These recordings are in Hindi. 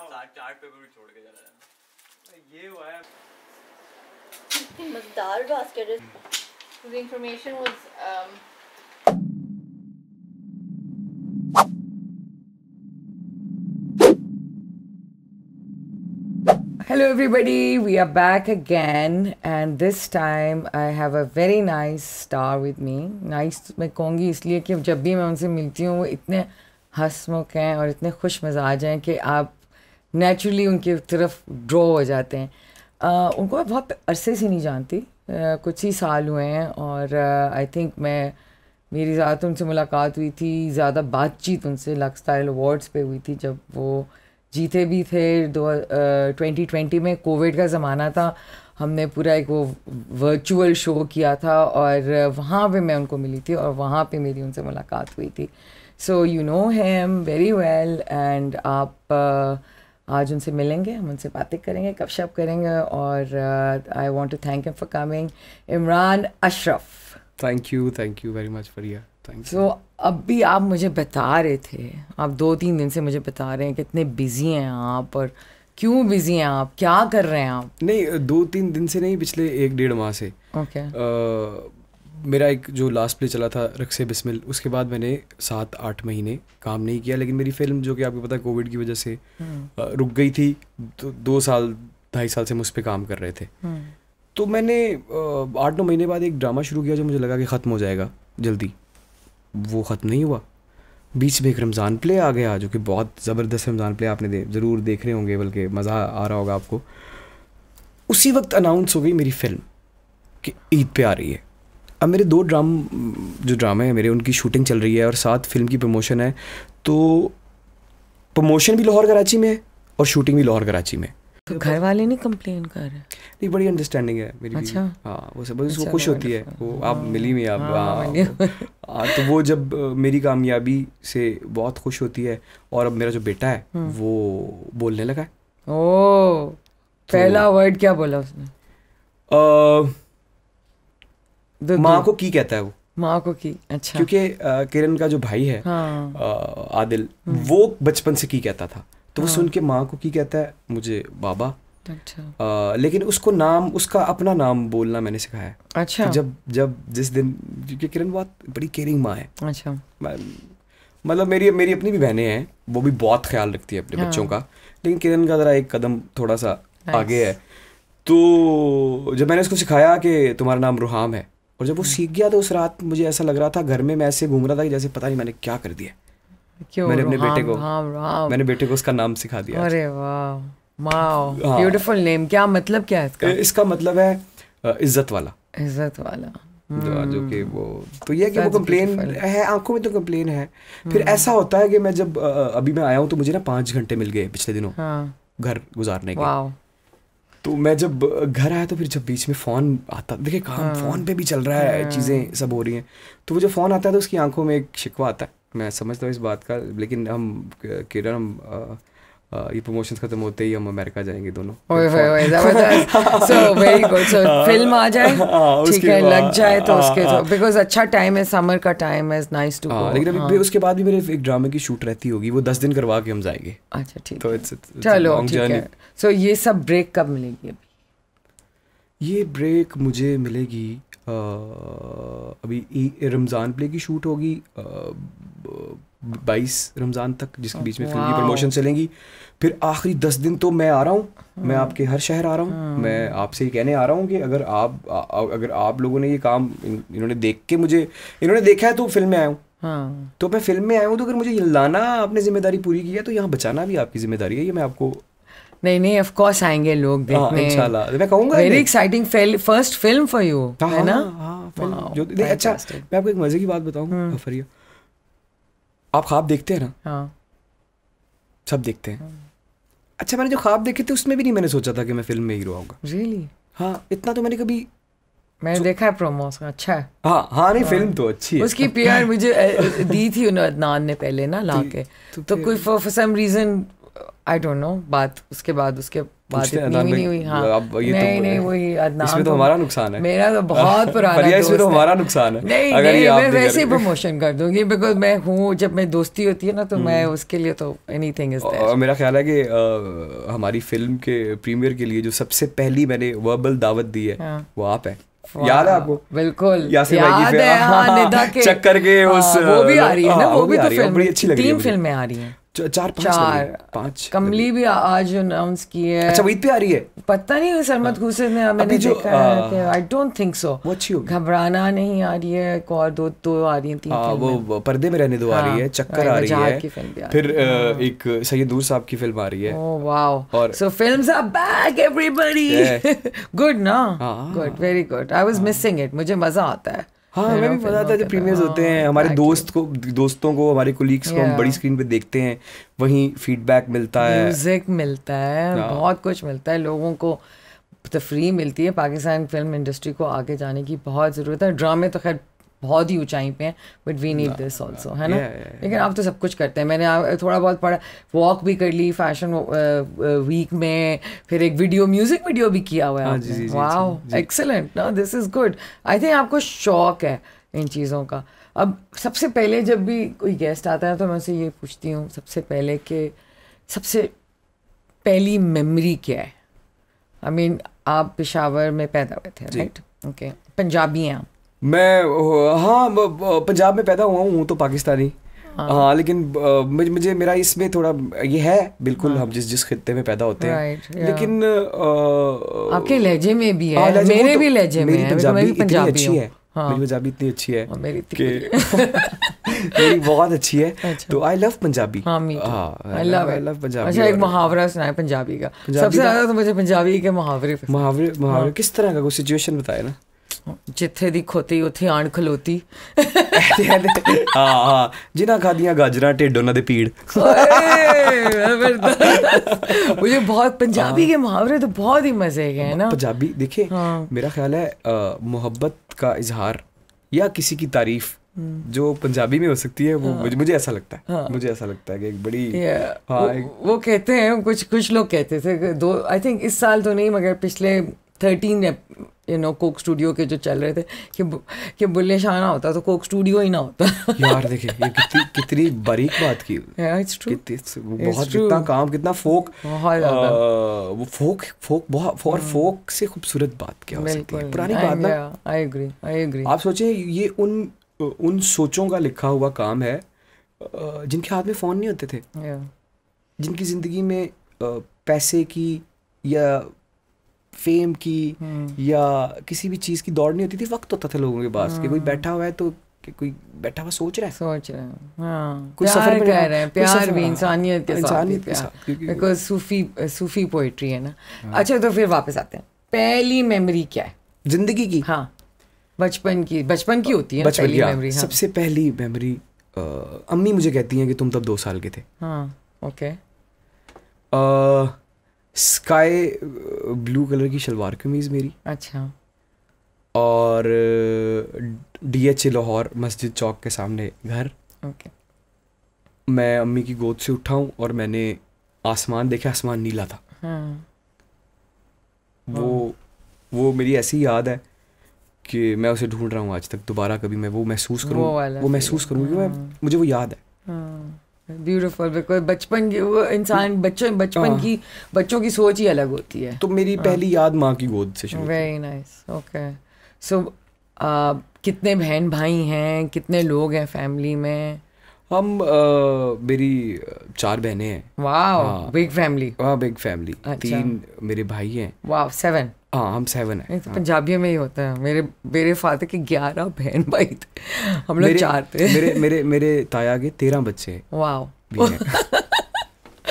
चार्ट पेपर भी छोड़ के चला जाना ये हुआ है मजेदार basket is the information was Hello, everybody. We are back again, and this time I have a very nice star with me. Nice मैं कहूँगी इसलिए कि जब भी मैं उनसे मिलती हूँ वो इतने हंसमुख हैं और इतने खुश मिजाज हैं कि आप नेचुरली उनकी तरफ ड्रॉ हो जाते हैं uh, उनको मैं बहुत अरसे से नहीं जानती uh, कुछ ही साल हुए हैं और आई uh, थिंक मैं मेरी ज़्यादा उनसे मुलाकात हुई थी ज़्यादा बातचीत उनसे लक स्टाइल अवार्ड्स पे हुई थी जब वो जीते भी थे दो ट्वेंटी ट्वेंटी में कोविड का ज़माना था हमने पूरा एक वो वर्चुअल शो किया था और वहाँ पे मैं उनको मिली थी और वहाँ पे मेरी उनसे मुलाकात हुई थी so you know him very well and आप uh, आज उनसे मिलेंगे हम उनसे बातें करेंगे गपशप करेंगे और I want to thank you for coming Imran Ashraf thank you thank you very much for you so अब भी आप मुझे बता रहे थे आप दो तीन दिन से मुझे बता रहे हैं कितने बिजी हैं आप और क्यों बिजी हैं आप क्या कर रहे हैं आप नहीं दो तीन दिन से नहीं पिछले एक डेढ़ माह से ओके okay. Uh, मेरा एक जो लास्ट प्ले चला था रक्से बिस्मिल उसके बाद मैंने सात आठ महीने काम नहीं किया लेकिन मेरी फिल्म जो कि आपको पता है कोविड की वजह से हम्म। रुक गई थी तो दो साल ढाई साल से मुझ पर काम कर रहे थे हम्म। तो मैंने आठ नौ महीने बाद एक ड्रामा शुरू किया जो मुझे लगा कि ख़त्म हो जाएगा जल्दी वो ख़त्म नहीं हुआ बीच में एक रमज़ान प्ले आ गया जो कि बहुत ज़बरदस्त रमज़ान प्ले आपने दे ज़रूर देख रहे होंगे बल्कि मज़ा आ रहा होगा आपको उसी वक्त अनाउंस हो गई मेरी फिल्म कि ईद पे आ रही है अब मेरे दो ड्राम जो ड्रामे हैं मेरे उनकी शूटिंग चल रही है और साथ फिल्म की प्रमोशन है तो प्रमोशन भी लाहौर कराची में है और शूटिंग भी लाहौर कराची में तो घर वाले नहीं कंप्लेन कर रहे नहीं बड़ी अंडरस्टैंडिंग है मेरी अच्छा हाँ वो सब अच्छा, खुश होती है वो आप मिली में आप हाँ, हाँ। हाँ, तो वो जब मेरी कामयाबी से बहुत खुश होती है और अब मेरा जो बेटा है हम्म। वो बोलने लगा है ओ तो, पहला वर्ड क्या बोला उसने आ, माँ को की कहता है वो माँ को की अच्छा क्योंकि किरण का जो भाई है हाँ। आदिल हम्म। वो बचपन से की कहता था तो हाँ। वो सुन के माँ को की कहता है मुझे बाबा अच्छा आ, लेकिन उसको नाम उसका अपना नाम बोलना मैंने सिखाया अच्छा तो जब जब जिस दिन क्योंकि किरण बहुत बड़ी केयरिंग माँ है अच्छा मतलब मेरी मेरी अपनी भी बहनें हैं वो भी बहुत ख्याल रखती है अपने हाँ। बच्चों का लेकिन किरण का ज़रा एक कदम थोड़ा सा आगे है तो जब मैंने उसको सिखाया कि तुम्हारा नाम रुहाम है और जब वो हम्म। सीख गया तो उस रात मुझे ऐसा लग रहा था घर में मैं ऐसे घूम रहा था कि जैसे पता नहीं मैंने क्या कर दिया क्यों मैंने अपने बेटे को राम, राम। मैंने बेटे को उसका नाम सिखा दिया अरे वाह ब्यूटीफुल नेम हाँ। क्या मतलब क्या है इसका इसका मतलब है इज्जत वाला इज्जत वाला जो हम्म। कि वो तो ये कि वो कंप्लेन है आंखों में तो कंप्लेन है फिर हम्म। ऐसा होता है कि मैं जब अभी मैं आया हूँ तो मुझे ना पांच घंटे मिल गए पिछले दिनों हाँ। घर गुजारने के तो मैं जब घर आया तो फिर जब बीच में फ़ोन आता देखिए काम हाँ, फ़ोन पे भी चल रहा है हाँ, चीज़ें सब हो रही हैं तो वो जब फ़ोन आता है तो उसकी आंखों में एक शिकवा आता है मैं समझता हूँ इस बात का लेकिन हम किरण हम Uh, ये प्रमोशन खत्म होते ही हम अमेरिका जाएंगे दोनों ओए ओए ओए so very good so film आ जाए हाँ, ठीक है हाँ, लग जाए तो हाँ, उसके तो बिकॉज अच्छा टाइम है समर का टाइम है नाइस टू लेकिन अभी उसके बाद भी मेरे एक ड्रामे की शूट रहती होगी वो दस दिन करवा के हम जाएंगे अच्छा ठीक तो इट्स चलो ठीक है सो ये सब ब्रेक कब मिलेगी अभी ये ब्रेक मुझे मिलेगी uh, अभी रमज़ान प्ले की शूट होगी uh, बाईस रमज़ान तक जिसके बीच में फिल्म की प्रमोशन चलेंगी फिर आखिरी दस दिन तो मैं आ रहा हूँ मैं hmm. आपके हर शहर आ रहा हूँ hmm. मैं आपसे ये कहने आ रहा हूँ कि अगर आप अगर आप लोगों ने ये काम इन्होंने देख के मुझे इन्होंने देखा है तो फिल्म में आया हूँ hmm. तो मैं फिल्म में आया हूँ तो अगर मुझे लाना आपने जिम्मेदारी पूरी की है तो यहाँ बचाना भी आपकी जिम्मेदारी है ये मैं आपको नहीं नहीं ऑफ कोर्स आएंगे लोग हाँ, देखने मैं कहूंगा very exciting first film for you है हाँ, ना हाँ, अच्छा मैं आपको एक मजे की बात बताऊं फरिया आप ख्वाब देखते हैं ना हाँ सब देखते हैं हाँ। अच्छा मैंने जो ख्वाब देखे थे उसमें भी नहीं मैंने सोचा था कि मैं फिल्म में हीरो आऊंगा रियली हाँ इतना तो मैंने कभी मैंने देखा है प्रोमो अच्छा है हाँ हाँ नहीं फिल्म हाँ। तो अच्छी है उसकी पीआर मुझे दी थी उन्होंने ने पहले ना ला के तो, तो कोई for some reason I don't know बात उसके बाद उसके दोस्ती होती है ना तो मैं हम्म। उसके लिए तो एनी थिंग मेरा ख्याल है कि हमारी फिल्म के प्रीमियर के लिए जो सबसे पहली मैंने वर्बल दावत दी है हाँ। वो आप है याद है आपको बिल्कुल हाँ, चक्कर के हाँ, उस वो भी आ रही है ना वो भी तो फिल्म तीन फिल्में आ रही है तो चार पांच चार पांच कमली भी आज अनाउंस की है अच्छा वही पे आ रही है पता नहीं सरमत घुसे ने हमें देखा है आई डोंट थिंक सो अच्छी घबराना नहीं आ रही है एक और दो दो आ रही है तीन आ, हाँ, वो पर्दे में रहने दो आ रही है हाँ, चक्कर आ रही है फिर हाँ। एक सैयद दूर साहब की फिल्म आ रही है ओह oh, वाओ और so films are back everybody good no good very good I was missing it मुझे मजा आता है हाँ हमें भी मजा आता है जब प्रीमियर्स होते हैं हाँ, हमारे दोस्त को दोस्तों को हमारे कोलीग्स को हम बड़ी स्क्रीन पे देखते हैं वहीं फीडबैक मिलता है म्यूजिक मिलता है हाँ। बहुत कुछ मिलता है लोगों को तफरी तो मिलती है पाकिस्तान फिल्म इंडस्ट्री को आगे जाने की बहुत ज़रूरत है ड्रामे तो खैर बहुत ही ऊंचाई पे हैं but we need this also है ना लेकिन आप तो सब कुछ करते हैं मैंने थोड़ा बहुत पढ़ा वॉक भी कर ली फैशन वीक uh, uh, में फिर एक वीडियो म्यूजिक वीडियो भी किया हुआ है वाह एक्सेलेंट ना this is good I think आपको शौक है इन चीज़ों का अब सबसे पहले जब भी कोई गेस्ट आता है तो मैं उसे ये पूछती हूँ सबसे पहले कि सबसे पहली मेमोरी क्या है आई I मीन mean, आप पिशावर में पैदा हुए थे राइट ओके पंजाबी हैं आप मैं हाँ पंजाब में पैदा हुआ हूँ तो पाकिस्तानी हाँ, हाँ लेकिन मुझे मुझे मेरा इसमें थोड़ा ये है बिल्कुल हाँ। हम जिस जिस खत्ते में पैदा होते हैं लेकिन आपके लहजे में भी है हाँ, मेरे तो भी लहजे में है पंजाबी अच्छी है मेरी पंजाबी इतनी अच्छी है मेरी मेरी बहुत अच्छी है अच्छा। तो I love Punjabi I love I love Punjabi अच्छा एक मुहावरा सुनाए पंजाबी का सबसे ज्यादा तो मुझे पंजाबी के मुहावरे मुहावरे मुहावरे किस तरह का कोई सिचुएशन बताया ना ਜਿੱਥੇ ਦੀ ਖੋਤੀ ਉਥੇ ਆਣ ਖਲੋਤੀ ਹਾਂ ਹਾਂ ਜਿਨ੍ਹਾਂ ਖਾਦੀਆਂ ਗਾਜਰਾਂ ਢਿੱਡ ਉਹਨਾਂ ਦੇ ਪੀੜ मुझे बहुत पंजाबी हाँ। के मुहावरे तो बहुत ही मजे के हैं ना पंजाबी देखिए हाँ। मेरा ख्याल है मोहब्बत का इजहार या किसी की तारीफ हम्म। जो पंजाबी में हो सकती है वो हाँ, मुझे ऐसा लगता है हाँ, मुझे ऐसा लगता है कि एक बड़ी हाँ, वो, वो कहते हैं कुछ कुछ लोग कहते थे दो आई थिंक इस साल तो नहीं मगर पिछले thirteen you know Coke Studio के जो चल रहे थे कि कि बुल्ले शाह ना होता तो कोक स्टूडियो ही ना होता यार देखिए ये कितनी कितनी बारीक बात की yeah, it's true. कितनी बहुत कितना काम कितना फोक बहुत आ, वो फोक फोक बहुत और hmm. फोक से खूबसूरत बात क्या हो सकती है पुरानी बात ना आई एग्री आई एग्री आप सोचें ये उन उन सोचों का लिखा हुआ काम है जिनके हाथ में फ़ोन नहीं होते थे जिनकी ज़िंदगी में पैसे की या फेम की हम्म। या किसी भी चीज़ की दौड़ नहीं होती थी वक्त होता था लोगों के पास कि कोई हम्म। बैठा हुआ है तो कि कोई बैठा हुआ सोच रहा है सोच रहा है हाँ कोई सफर कह रहे हैं प्यार भी इंसानियत के इंसानियत के साथ बिकॉज सूफी सूफी पोइट्री है ना हाँ। अच्छा तो फिर वापस आते हैं पहली मेमोरी क्या है जिंदगी की हाँ बचपन की बचपन की होती है पहली मेमोरी हाँ। हाँ। सबसे पहली मेमोरी अम्मी मुझे कहती हैं कि तुम तब दो साल के थे हाँ ओके स्काई ब्लू कलर की शलवार कमीज मेरी अच्छा और डी एच ए लाहौर मस्जिद चौक के सामने घर ओके मैं अम्मी की गोद से उठा हूँ और मैंने आसमान देखा आसमान नीला था हाँ। वो हाँ। वो मेरी ऐसी याद है कि मैं उसे ढूंढ रहा हूँ आज तक दोबारा कभी मैं वो महसूस करूँ वो, वो महसूस करूँ हाँ। मुझे वो याद है हाँ। ब्यूटीफुल बिकॉज बचपन के वो इंसान बच्चों बचपन हाँ। की बच्चों की सोच ही अलग होती है तो मेरी हाँ। पहली याद माँ की गोद से शुरू वेरी नाइस ओके सो कितने बहन भाई हैं कितने लोग हैं फैमिली में हम मेरी चार बहनें हैं वाह बिग फैमिली वाह बिग फैमिली तीन मेरे भाई हैं वाह सेवन हाँ हम सेवन है तो हाँ। पंजाबियों में ही होता है मेरे मेरे फादर के ग्यारह बहन भाई थे हम लोग चार थे मेरे मेरे मेरे ताया के तेरह बच्चे वाओ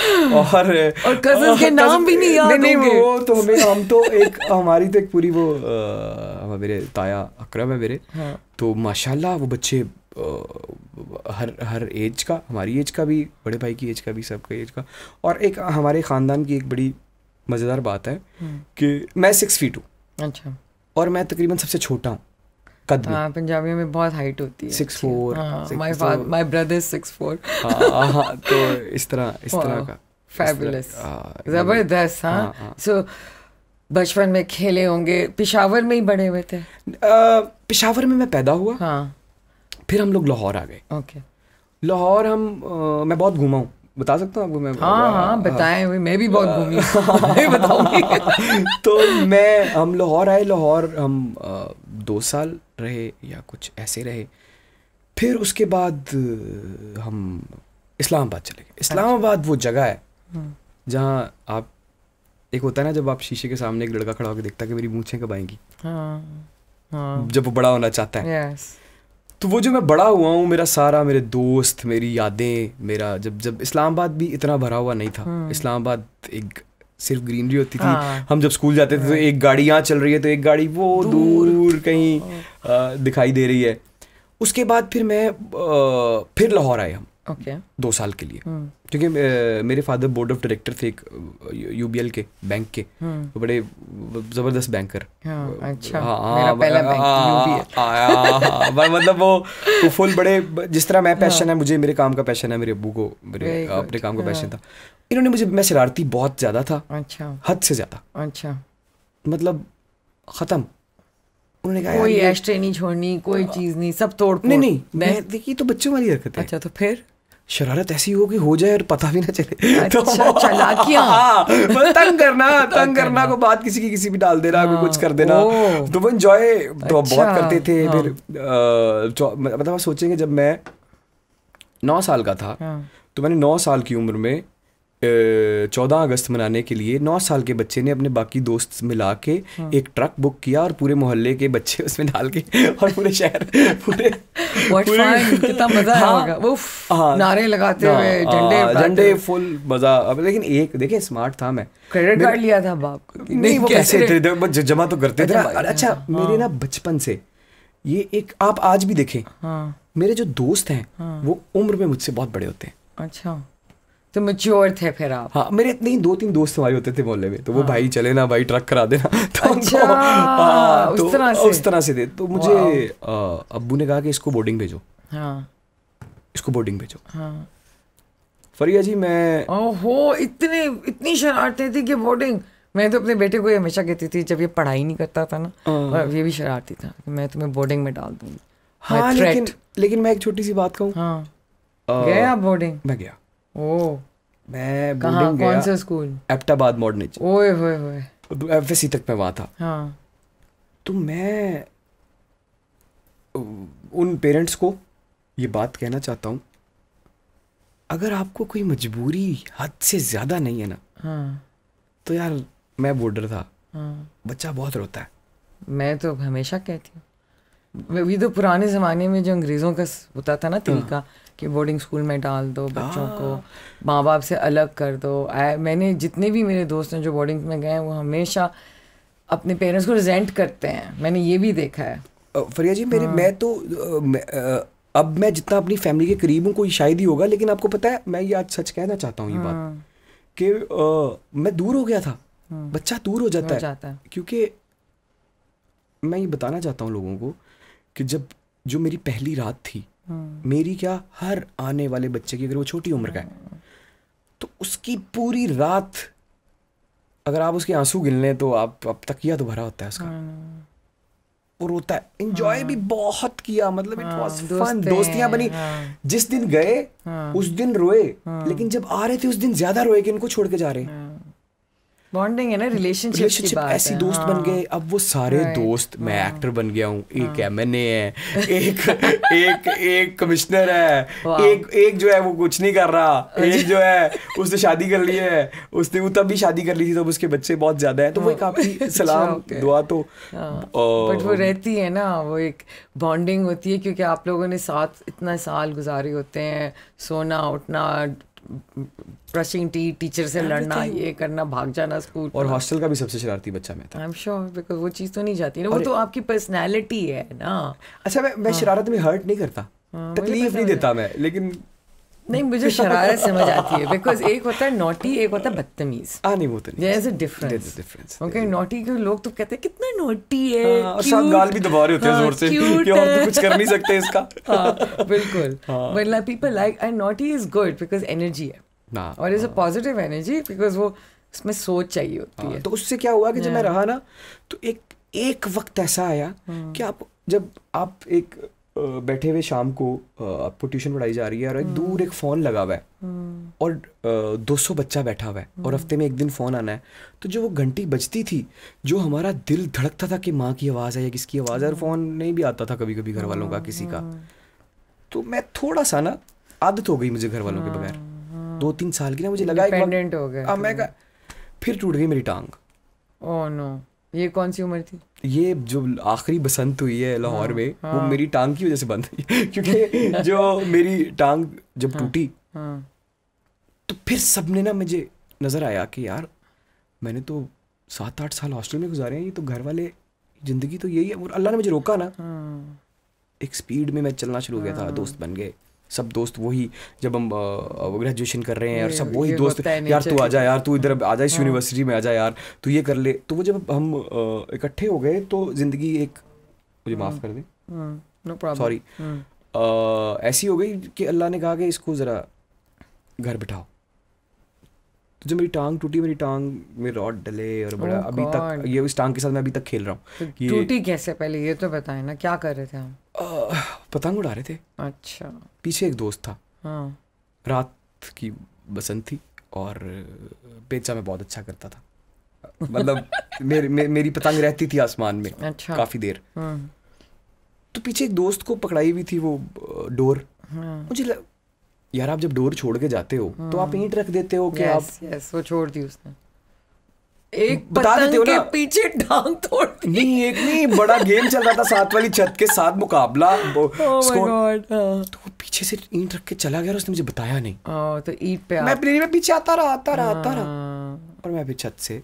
और और कजन के नाम कसन, भी नहीं याद नहीं, नहीं वो तो हमें हम तो एक हमारी तो एक पूरी वो आ, मेरे ताया अकरम है मेरे हाँ। तो माशाल्लाह वो बच्चे आ, हर हर एज का हमारी एज का भी बड़े भाई की एज का भी सबका एज का और एक हमारे ख़ानदान की एक बड़ी मज़ेदार बात है हम्म। कि मैं सिक्स फीट हूँ अच्छा और मैं तकरीबन सबसे छोटा हूँ कद हाँ पंजाबियों में बहुत हाइट होती है six four my father my brother six four हाँ तो इस तरह इस तरह का फैबुलस जबरदस्त हाँ सो हाँ, हाँ। बचपन में खेले होंगे पिशावर में ही बड़े हुए थे पिशावर में मैं पैदा हुआ हाँ फिर हम लोग लाहौर आ गए ओके लाहौर हम मैं बहुत घूमा हूँ बता सकता हूँ आपको मैं हाँ हाँ, हाँ बताएं हाँ, मैं भी बहुत घूमी नहीं बताऊंगी तो मैं हम लाहौर आए लाहौर हम दो साल रहे या कुछ ऐसे रहे फिर उसके बाद हम इस्लामाबाद चले गए इस्लामाबाद वो जगह है हम्म। जहाँ आप एक होता है ना जब आप शीशे के सामने एक लड़का खड़ा होकर देखता है कि मेरी मूछें कब आएंगी हाँ, हाँ, जब वो बड़ा होना चाहता है yes. तो वो जो मैं बड़ा हुआ हूँ मेरा सारा मेरे दोस्त मेरी यादें मेरा जब जब इस्लामाबाद भी इतना भरा हुआ नहीं था हम्म। इस्लामाबाद एक सिर्फ ग्रीनरी होती थी हाँ। हम जब स्कूल जाते थे तो हाँ। एक गाड़ी यहाँ चल रही है तो एक गाड़ी वो दूर, दूर कहीं हाँ। दिखाई दे रही है उसके बाद फिर मैं फिर लाहौर आए हम ओके okay. दो साल के लिए हम्म। क्योंकि मेरे फादर बोर्ड ऑफ डायरेक्टर थे एक यूबीएल के बैंक के तो बड़े जबरदस्त बैंकर हाँ, अच्छा। हाँ, हाँ, मतलब वो फुल बड़े जिस तरह मैं पैशन हाँ. है मुझे मेरे काम का पैशन है मेरे अबू को मेरे अपने काम का पैशन था इन्होंने मुझे मैं शरारती बहुत ज्यादा था अच्छा हद से ज्यादा अच्छा मतलब खत्म उन्होंने कोई ऐश नहीं छोड़नी कोई चीज नहीं सब तोड़ नहीं नहीं मैं देखिए तो बच्चों वाली हरकत है अच्छा तो फिर शरारत ऐसी हो कि हो जाए और पता भी ना चले अच्छा, तो चालाकियां हाँ, तो तंग करना तंग करना को बात किसी की किसी भी डाल देना हाँ, कुछ कर हाँ, देना तो वो एंजॉय तो अच्छा, बहुत करते थे हाँ, फिर मतलब सोचेंगे जब मैं नौ साल का था हाँ, तो मैंने नौ साल की उम्र में चौदह अगस्त मनाने के लिए नौ साल के बच्चे ने अपने बाकी दोस्त मिला के हाँ। एक ट्रक बुक किया और पूरे मोहल्ले के बच्चे उसमें डाल के और पूरे शहर पूरे कितना मजा हाँ, होगा वो हाँ, नारे लगाते हाँ, हुए हाँ, झंडे झंडे फुल मजा अब लेकिन एक देखिए स्मार्ट था मैं क्रेडिट कार्ड लिया था बाप नहीं वो कैसे जमा तो करते थे अच्छा, अच्छा मेरे ना बचपन से ये एक आप आज भी देखें मेरे जो दोस्त हैं वो उम्र में मुझसे बहुत बड़े होते हैं अच्छा तो मेच्योर थे फिर आप हाँ मेरे इतने ही दो तीन दोस्त हमारे होते थे मोहल्ले में तो हाँ. वो भाई चले ना भाई ट्रक करा देना तो अच्छा, आ, हाँ, तो, उस तरह से उस तरह से थे तो मुझे अब्बू ने कहा कि इसको बोर्डिंग भेजो हाँ इसको बोर्डिंग भेजो हाँ फरिया जी मैं ओहो इतने इतनी शरारतें थी कि बोर्डिंग मैं तो अपने बेटे को हमेशा कहती थी जब ये पढ़ाई नहीं करता था ना हाँ। ये भी शरारती था कि मैं तुम्हें बोर्डिंग में डाल दूंगी हाँ लेकिन लेकिन मैं एक छोटी सी बात कहूँ हाँ गए बोर्डिंग मैं गया मैं कहाँ कौन सा स्कूल एप्टाबाद मॉडर्निच ओए होए होए एफ तक मैं वहाँ था हाँ तो मैं उन पेरेंट्स को ये बात कहना चाहता हूँ अगर आपको कोई मजबूरी हद से ज़्यादा नहीं है ना हाँ तो यार मैं बॉर्डर था हाँ बच्चा बहुत रोता है मैं तो हमेशा कहती हूँ ये तो पुराने ज़माने में जो अंग्रेज़ों का होता था ना हाँ। तरीका हाँ। कि बोर्डिंग स्कूल में डाल दो बच्चों को हाँ। माँ बाप से अलग कर दो आ, मैंने जितने भी मेरे दोस्त हैं जो बोर्डिंग में गए हैं वो हमेशा अपने पेरेंट्स को रिजेंट करते हैं मैंने ये भी देखा है फरिया जी मेरे हाँ। मैं तो अब मैं जितना अपनी फैमिली के करीब हूँ कोई शायद ही होगा लेकिन आपको पता है मैं ये आज सच कहना चाहता हूँ ये बात हाँ। कि मैं दूर हो गया था बच्चा दूर हो जाता, हो जाता है, है। क्योंकि मैं ये बताना चाहता हूँ लोगों को कि जब जो मेरी पहली रात थी हाँ। मेरी क्या हर आने वाले बच्चे की अगर वो छोटी उम्र का है तो उसकी पूरी रात अगर आप उसके आंसू गिन लें तो आप अब तक किया तो भरा होता है उसका वो हाँ। रोता है इंजॉय भी हाँ। बहुत किया मतलब इट वाज फन दोस्तियां बनी जिस दिन गए उस दिन रोए लेकिन जब आ रहे थे उस दिन ज्यादा रोए कि इनको छोड़ के जा रहे बॉन्डिंग है ना रिलेशनशिप की रिलेशनशिप ऐसी दोस्त हाँ। बन गए अब वो सारे right. दोस्त मैं एक्टर हाँ। बन गया हूँ एक एम हाँ। एन है एक एक एक कमिश्नर है एक एक जो है वो कुछ नहीं कर रहा अच्छा। एक जो है उसने शादी कर ली है उसने वो तब भी शादी कर ली थी तब उसके बच्चे बहुत ज्यादा है तो वो काफी हाँ। सलाम अच्छा, दुआ तो बट वो रहती है ना वो एक बॉन्डिंग होती है क्योंकि आप लोगों ने साथ इतना साल गुजारे होते हैं सोना उठना ब्रशिंग टी टीचर से लड़ना ये करना भाग जाना स्कूल और हॉस्टल का भी सबसे शरारती बच्चा मैं था आई एम श्योर बिकॉज वो चीज़ तो नहीं जाती ना वो तो आपकी पर्सनैलिटी है ना अच्छा मैं मैं हाँ। शरारत में हर्ट नहीं करता हाँ, तकलीफ नहीं देता मैं लेकिन नहीं मुझे शरारत समझ आती है बिकॉज एक होता है नॉटी एक होता है बदतमीज हाँ नहीं वो तो नहीं a difference difference okay naughty के लोग तो कहते हैं कितना नॉटी है हाँ, और साथ गाल भी दबा रहे होते हैं जोर से कि और तो कुछ कर नहीं सकते इसका बिल्कुल but people like I naughty is good because energy है और is a positive energy because वो उसमें सोच चाहिए होती हाँ। है तो उससे क्या हुआ कि जब मैं रहा ना तो एक एक वक्त ऐसा आया hmm. कि आप जब आप एक बैठे हुए शाम को आपको ट्यूशन पढ़ाई जा रही है और एक hmm. दूर एक फ़ोन लगा हुआ है hmm. और 200 बच्चा बैठा हुआ है और हफ्ते में एक दिन फ़ोन आना है तो जो वो घंटी बजती थी जो हमारा दिल धड़कता था कि माँ की आवाज़ है या किसकी आवाज़ है और फ़ोन नहीं भी आता था कभी कभी घर वालों का किसी का तो मैं थोड़ा सा ना आदत हो गई मुझे घर वालों के बगैर हम्म। दो तीन साल की ना मुझे लगा एक हो गया अब मैं फिर टूट गई मेरी टांग ओह oh नो ये कौन सी उम्र थी ये जो आखिरी बसंत हुई है लाहौर हाँ, में वो हाँ। मेरी टांग की वजह से बंद हुई क्योंकि जो मेरी टांग जब हाँ, टूटी तो फिर सबने ना मुझे नज़र आया कि यार मैंने तो सात आठ साल हॉस्टल में गुजारे हैं ये तो घर वाले ज़िंदगी तो यही है और अल्लाह ने मुझे रोका ना एक स्पीड में मैं चलना शुरू हो गया था दोस्त बन गए सब दोस्त वही जब हम ग्रेजुएशन कर रहे हैं और सब वही दोस्त यार तू आ जा यार तू इधर आ जा इस यूनिवर्सिटी हाँ। में आ जा यार तू तो ये कर ले तो वो जब हम इकट्ठे हो गए तो जिंदगी एक मुझे माफ़ हाँ। कर दे सॉरी हाँ, ऐसी हो गई कि अल्लाह ने कहा कि इसको ज़रा घर बिठाओ जो मेरी टांग टूटी मेरी टांग में रॉड डले और बड़ा oh अभी God. तक ये इस टांग के साथ मैं अभी तक खेल रहा हूँ तो टूटी कैसे पहले ये तो बताए ना क्या कर रहे थे हम पतंग उड़ा रहे थे अच्छा पीछे एक दोस्त था हाँ रात की बसंत थी और पेचा मैं बहुत अच्छा करता था मतलब मेरी मे, मेरी पतंग रहती थी आसमान में अच्छा काफ़ी देर हाँ। तो पीछे एक दोस्त को पकड़ाई हुई थी वो डोर हाँ। मुझे यार आप जब डोर छोड़ के जाते हो तो आप हाँ। ईंट रख देते हो कि आप यस वो छोड़ दी उसने एक बता देते हो ना पीछे डांग तोड़ दी नहीं एक नहीं बड़ा गेम चल रहा था साथ वाली छत के साथ मुकाबला oh हाँ। तो वो पीछे से ईंट रख के चला गया और उसने मुझे बताया नहीं oh, तो ईंट पे मैं प्लेन में पीछे आता रहा आता रहा आता रहा हाँ। और मैं भी छत से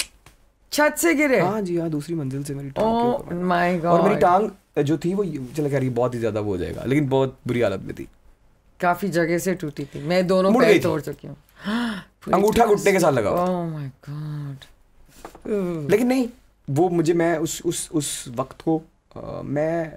छत से गिरे हाँ जी हाँ दूसरी मंजिल से मेरी टांग oh, और मेरी टांग जो थी वो चला कह रही बहुत ही ज्यादा वो हो जाएगा लेकिन बहुत बुरी हालत में थी काफी जगह से टूटी थी मैं दोनों पैर तोड़ चुकी हूँ अंगूठा घुटने के साथ लगा माय गॉड लेकिन नहीं वो मुझे मैं उस उस उस वक्त को आ, मैं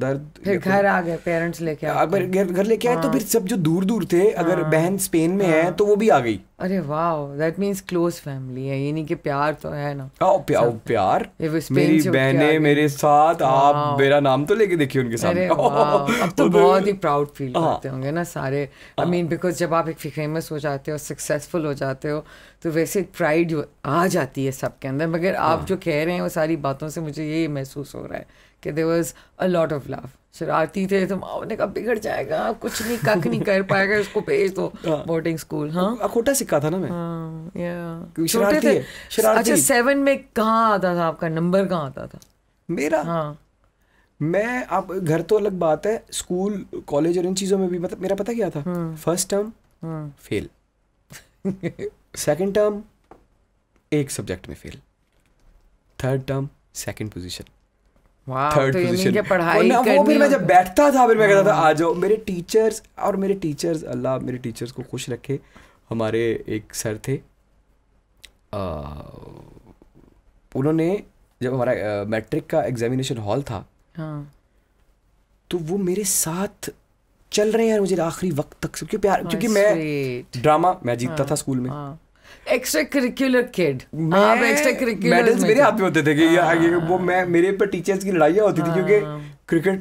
दर्द फिर घर आ गए पेरेंट्स लेके अगर घर घर लेके आए तो हाँ। फिर सब जो दूर दूर थे अगर हाँ। बहन स्पेन में है हाँ। तो वो भी आ गई अरे wow that means close family है ये नहीं कि प्यार तो है ना ओ हाँ, प्यार प्यार मेरी बहनें मेरे साथ आप मेरा नाम तो लेके देखिए उनके सामने अब तो बहुत ही प्राउड हाँ। फील करते होंगे ना सारे आई मीन बिकॉज जब आप एक फेमस हो जाते हो सक्सेसफुल हो जाते हो तो वैसे एक प्राइड आ जाती है सबके अंदर मगर आप हाँ। जो कह रहे हैं वो सारी बातों से मुझे यही महसूस हो रहा है कि there was a lot of love शरारती थे तो माओ ने कहा बिगड़ जाएगा कुछ नहीं कख नहीं कर पाएगा इसको भेज दो बोर्डिंग स्कूल हाँ, हाँ। अकोटा सिक्का था ना मैं हाँ, थे शरारती अच्छा सेवन में कहाँ आता था आपका नंबर कहाँ आता था मेरा हाँ मैं आप घर तो अलग बात है स्कूल कॉलेज और इन चीज़ों में भी मतलब मेरा पता क्या था first term fail second term एक सब्जेक्ट में fail third term second position third तो पोजिशन पढ़ाई वो फिर मैं जब बैठता था फिर मैं कहता था आ जाओ मेरे टीचर्स और मेरे टीचर्स अल्लाह मेरे टीचर्स को खुश रखे हमारे एक सर थे उन्होंने जब हमारा मैट्रिक का एग्जामिनेशन हॉल था हाँ. तो वो मेरे साथ चल रहे हैं मुझे आखिरी वक्त तक क्यों प्यार oh, क्योंकि मैं ड्रामा मैं जीतता हाँ, था स्कूल में हाँ. हाँ। हाँ।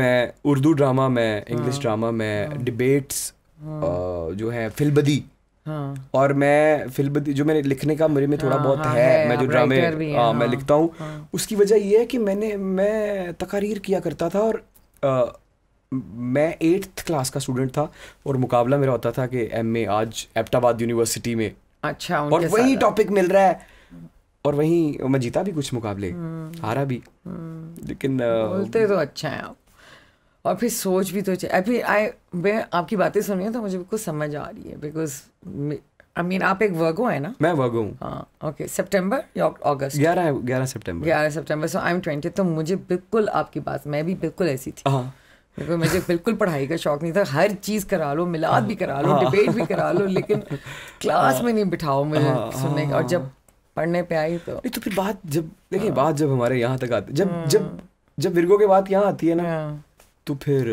हाँ। उर्दू ड्रामा में इंग्लिश ड्रामा में डिबेट्स जो है फिलबदी और मैं फिलबदी जो मैंने लिखने का मेरे में थोड़ा बहुत है मैं जो ड्रामे मैं लिखता हूँ उसकी वजह यह है कि मैंने मैं तकारीर किया करता था और मैं एट्थ क्लास का स्टूडेंट था और मुकाबला मेरा होता था कि एम ए आज एबटाबाद यूनिवर्सिटी में अच्छा और वही टॉपिक मिल रहा है और वहीं मैं जीता भी कुछ मुकाबले हारा भी लेकिन बोलते तो अच्छा है आप और फिर सोच भी तो अच्छा फिर आई मैं आपकी बातें सुन रही हूँ तो मुझे कुछ समझ आ रही है बिकॉज आई मीन आप एक वर्गो है ना मैं वर्गो हूँ हाँ ओके सेप्टेम्बर या अगस्त ग्यारह ग्यारह सेप्टेम्बर ग्यारह September so I am twenty तो मुझे बिल्कुल आपकी बात मैं भी बिल्कुल ऐसी थी हाँ क्योंकि मुझे बिल्कुल पढ़ाई का शौक नहीं था हर चीज़ करा लो मिलाद भी करा लो हाँ। डिबेट भी करा लो लेकिन क्लास हाँ। में नहीं बिठाओ मुझे हाँ। सुनने का और जब पढ़ने पे आई तो नहीं तो फिर बात जब देखिए बात जब हमारे यहाँ तक आती जब जब जब विरगो के बाद यहाँ आती है ना तो फिर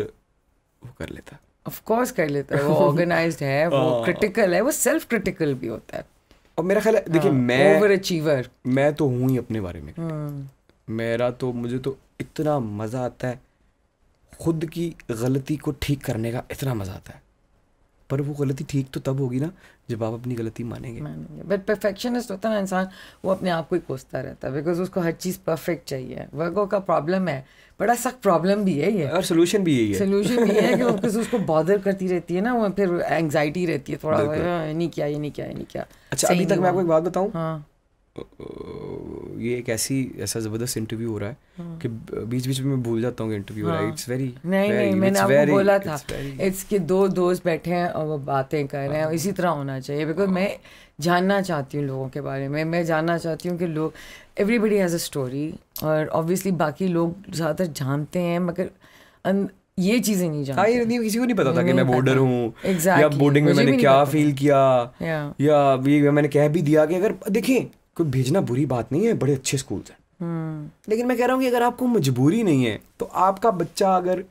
वो कर लेता ऑफ कोर्स कर लेता वो ऑर्गेनाइज है वो क्रिटिकल है वो सेल्फ क्रिटिकल भी होता है और मेरा ख्याल देखिए मैं ओवर अचीवर मैं तो हूँ ही अपने बारे में मेरा तो मुझे तो इतना मज़ा आता है खुद की गलती को ठीक करने का इतना मज़ा आता है पर वो गलती ठीक तो तब होगी ना जब आप अपनी गलती मानेंगे बट परफेक्शनिस्ट होता ना इंसान वो अपने आप को ही कोसता रहता है बिकॉज उसको हर चीज़ परफेक्ट चाहिए वर्गो का प्रॉब्लम है बड़ा सख्त प्रॉब्लम भी है ये और सोल्यूशन भी यही है सोल्यूशन भी है कि उसको बॉदर करती रहती है ना वो फिर एंगजाइटी रहती है थोड़ा नहीं किया ये नहीं किया ये नहीं किया अच्छा अभी तक मैं आपको एक बात बताऊँ हाँ ये एक ऐसी ऐसा जबरदस्त इंटरव्यू हो रहा है hmm. कि बीच बीच में मैं भूल जाता हूँ इंटरव्यू हाँ. इट्स वेरी नहीं very, नहीं मैंने आपको very, बोला था इट्स कि दो दोस्त बैठे हैं और वो बातें कर रहे हैं हाँ। इसी तरह होना चाहिए बिकॉज मैं जानना चाहती हूँ लोगों के बारे में मैं जानना चाहती हूँ कि लोग एवरीबडी हैज़ अ स्टोरी और ऑब्वियसली बाकी लोग ज़्यादातर जानते हैं मगर ये चीजें नहीं हाँ, जानते नहीं, नहीं किसी को नहीं पता था कि मैं बोर्डर हूँ exactly. या बोर्डिंग में मैंने क्या फील किया या ये मैंने कह भी दिया कि अगर देखें कोई भेजना बुरी बात नहीं है बड़े अच्छे स्कूल हैं हम्म। लेकिन मैं कह रहा हूँ कि अगर आपको मजबूरी नहीं है तो आपका बच्चा अगर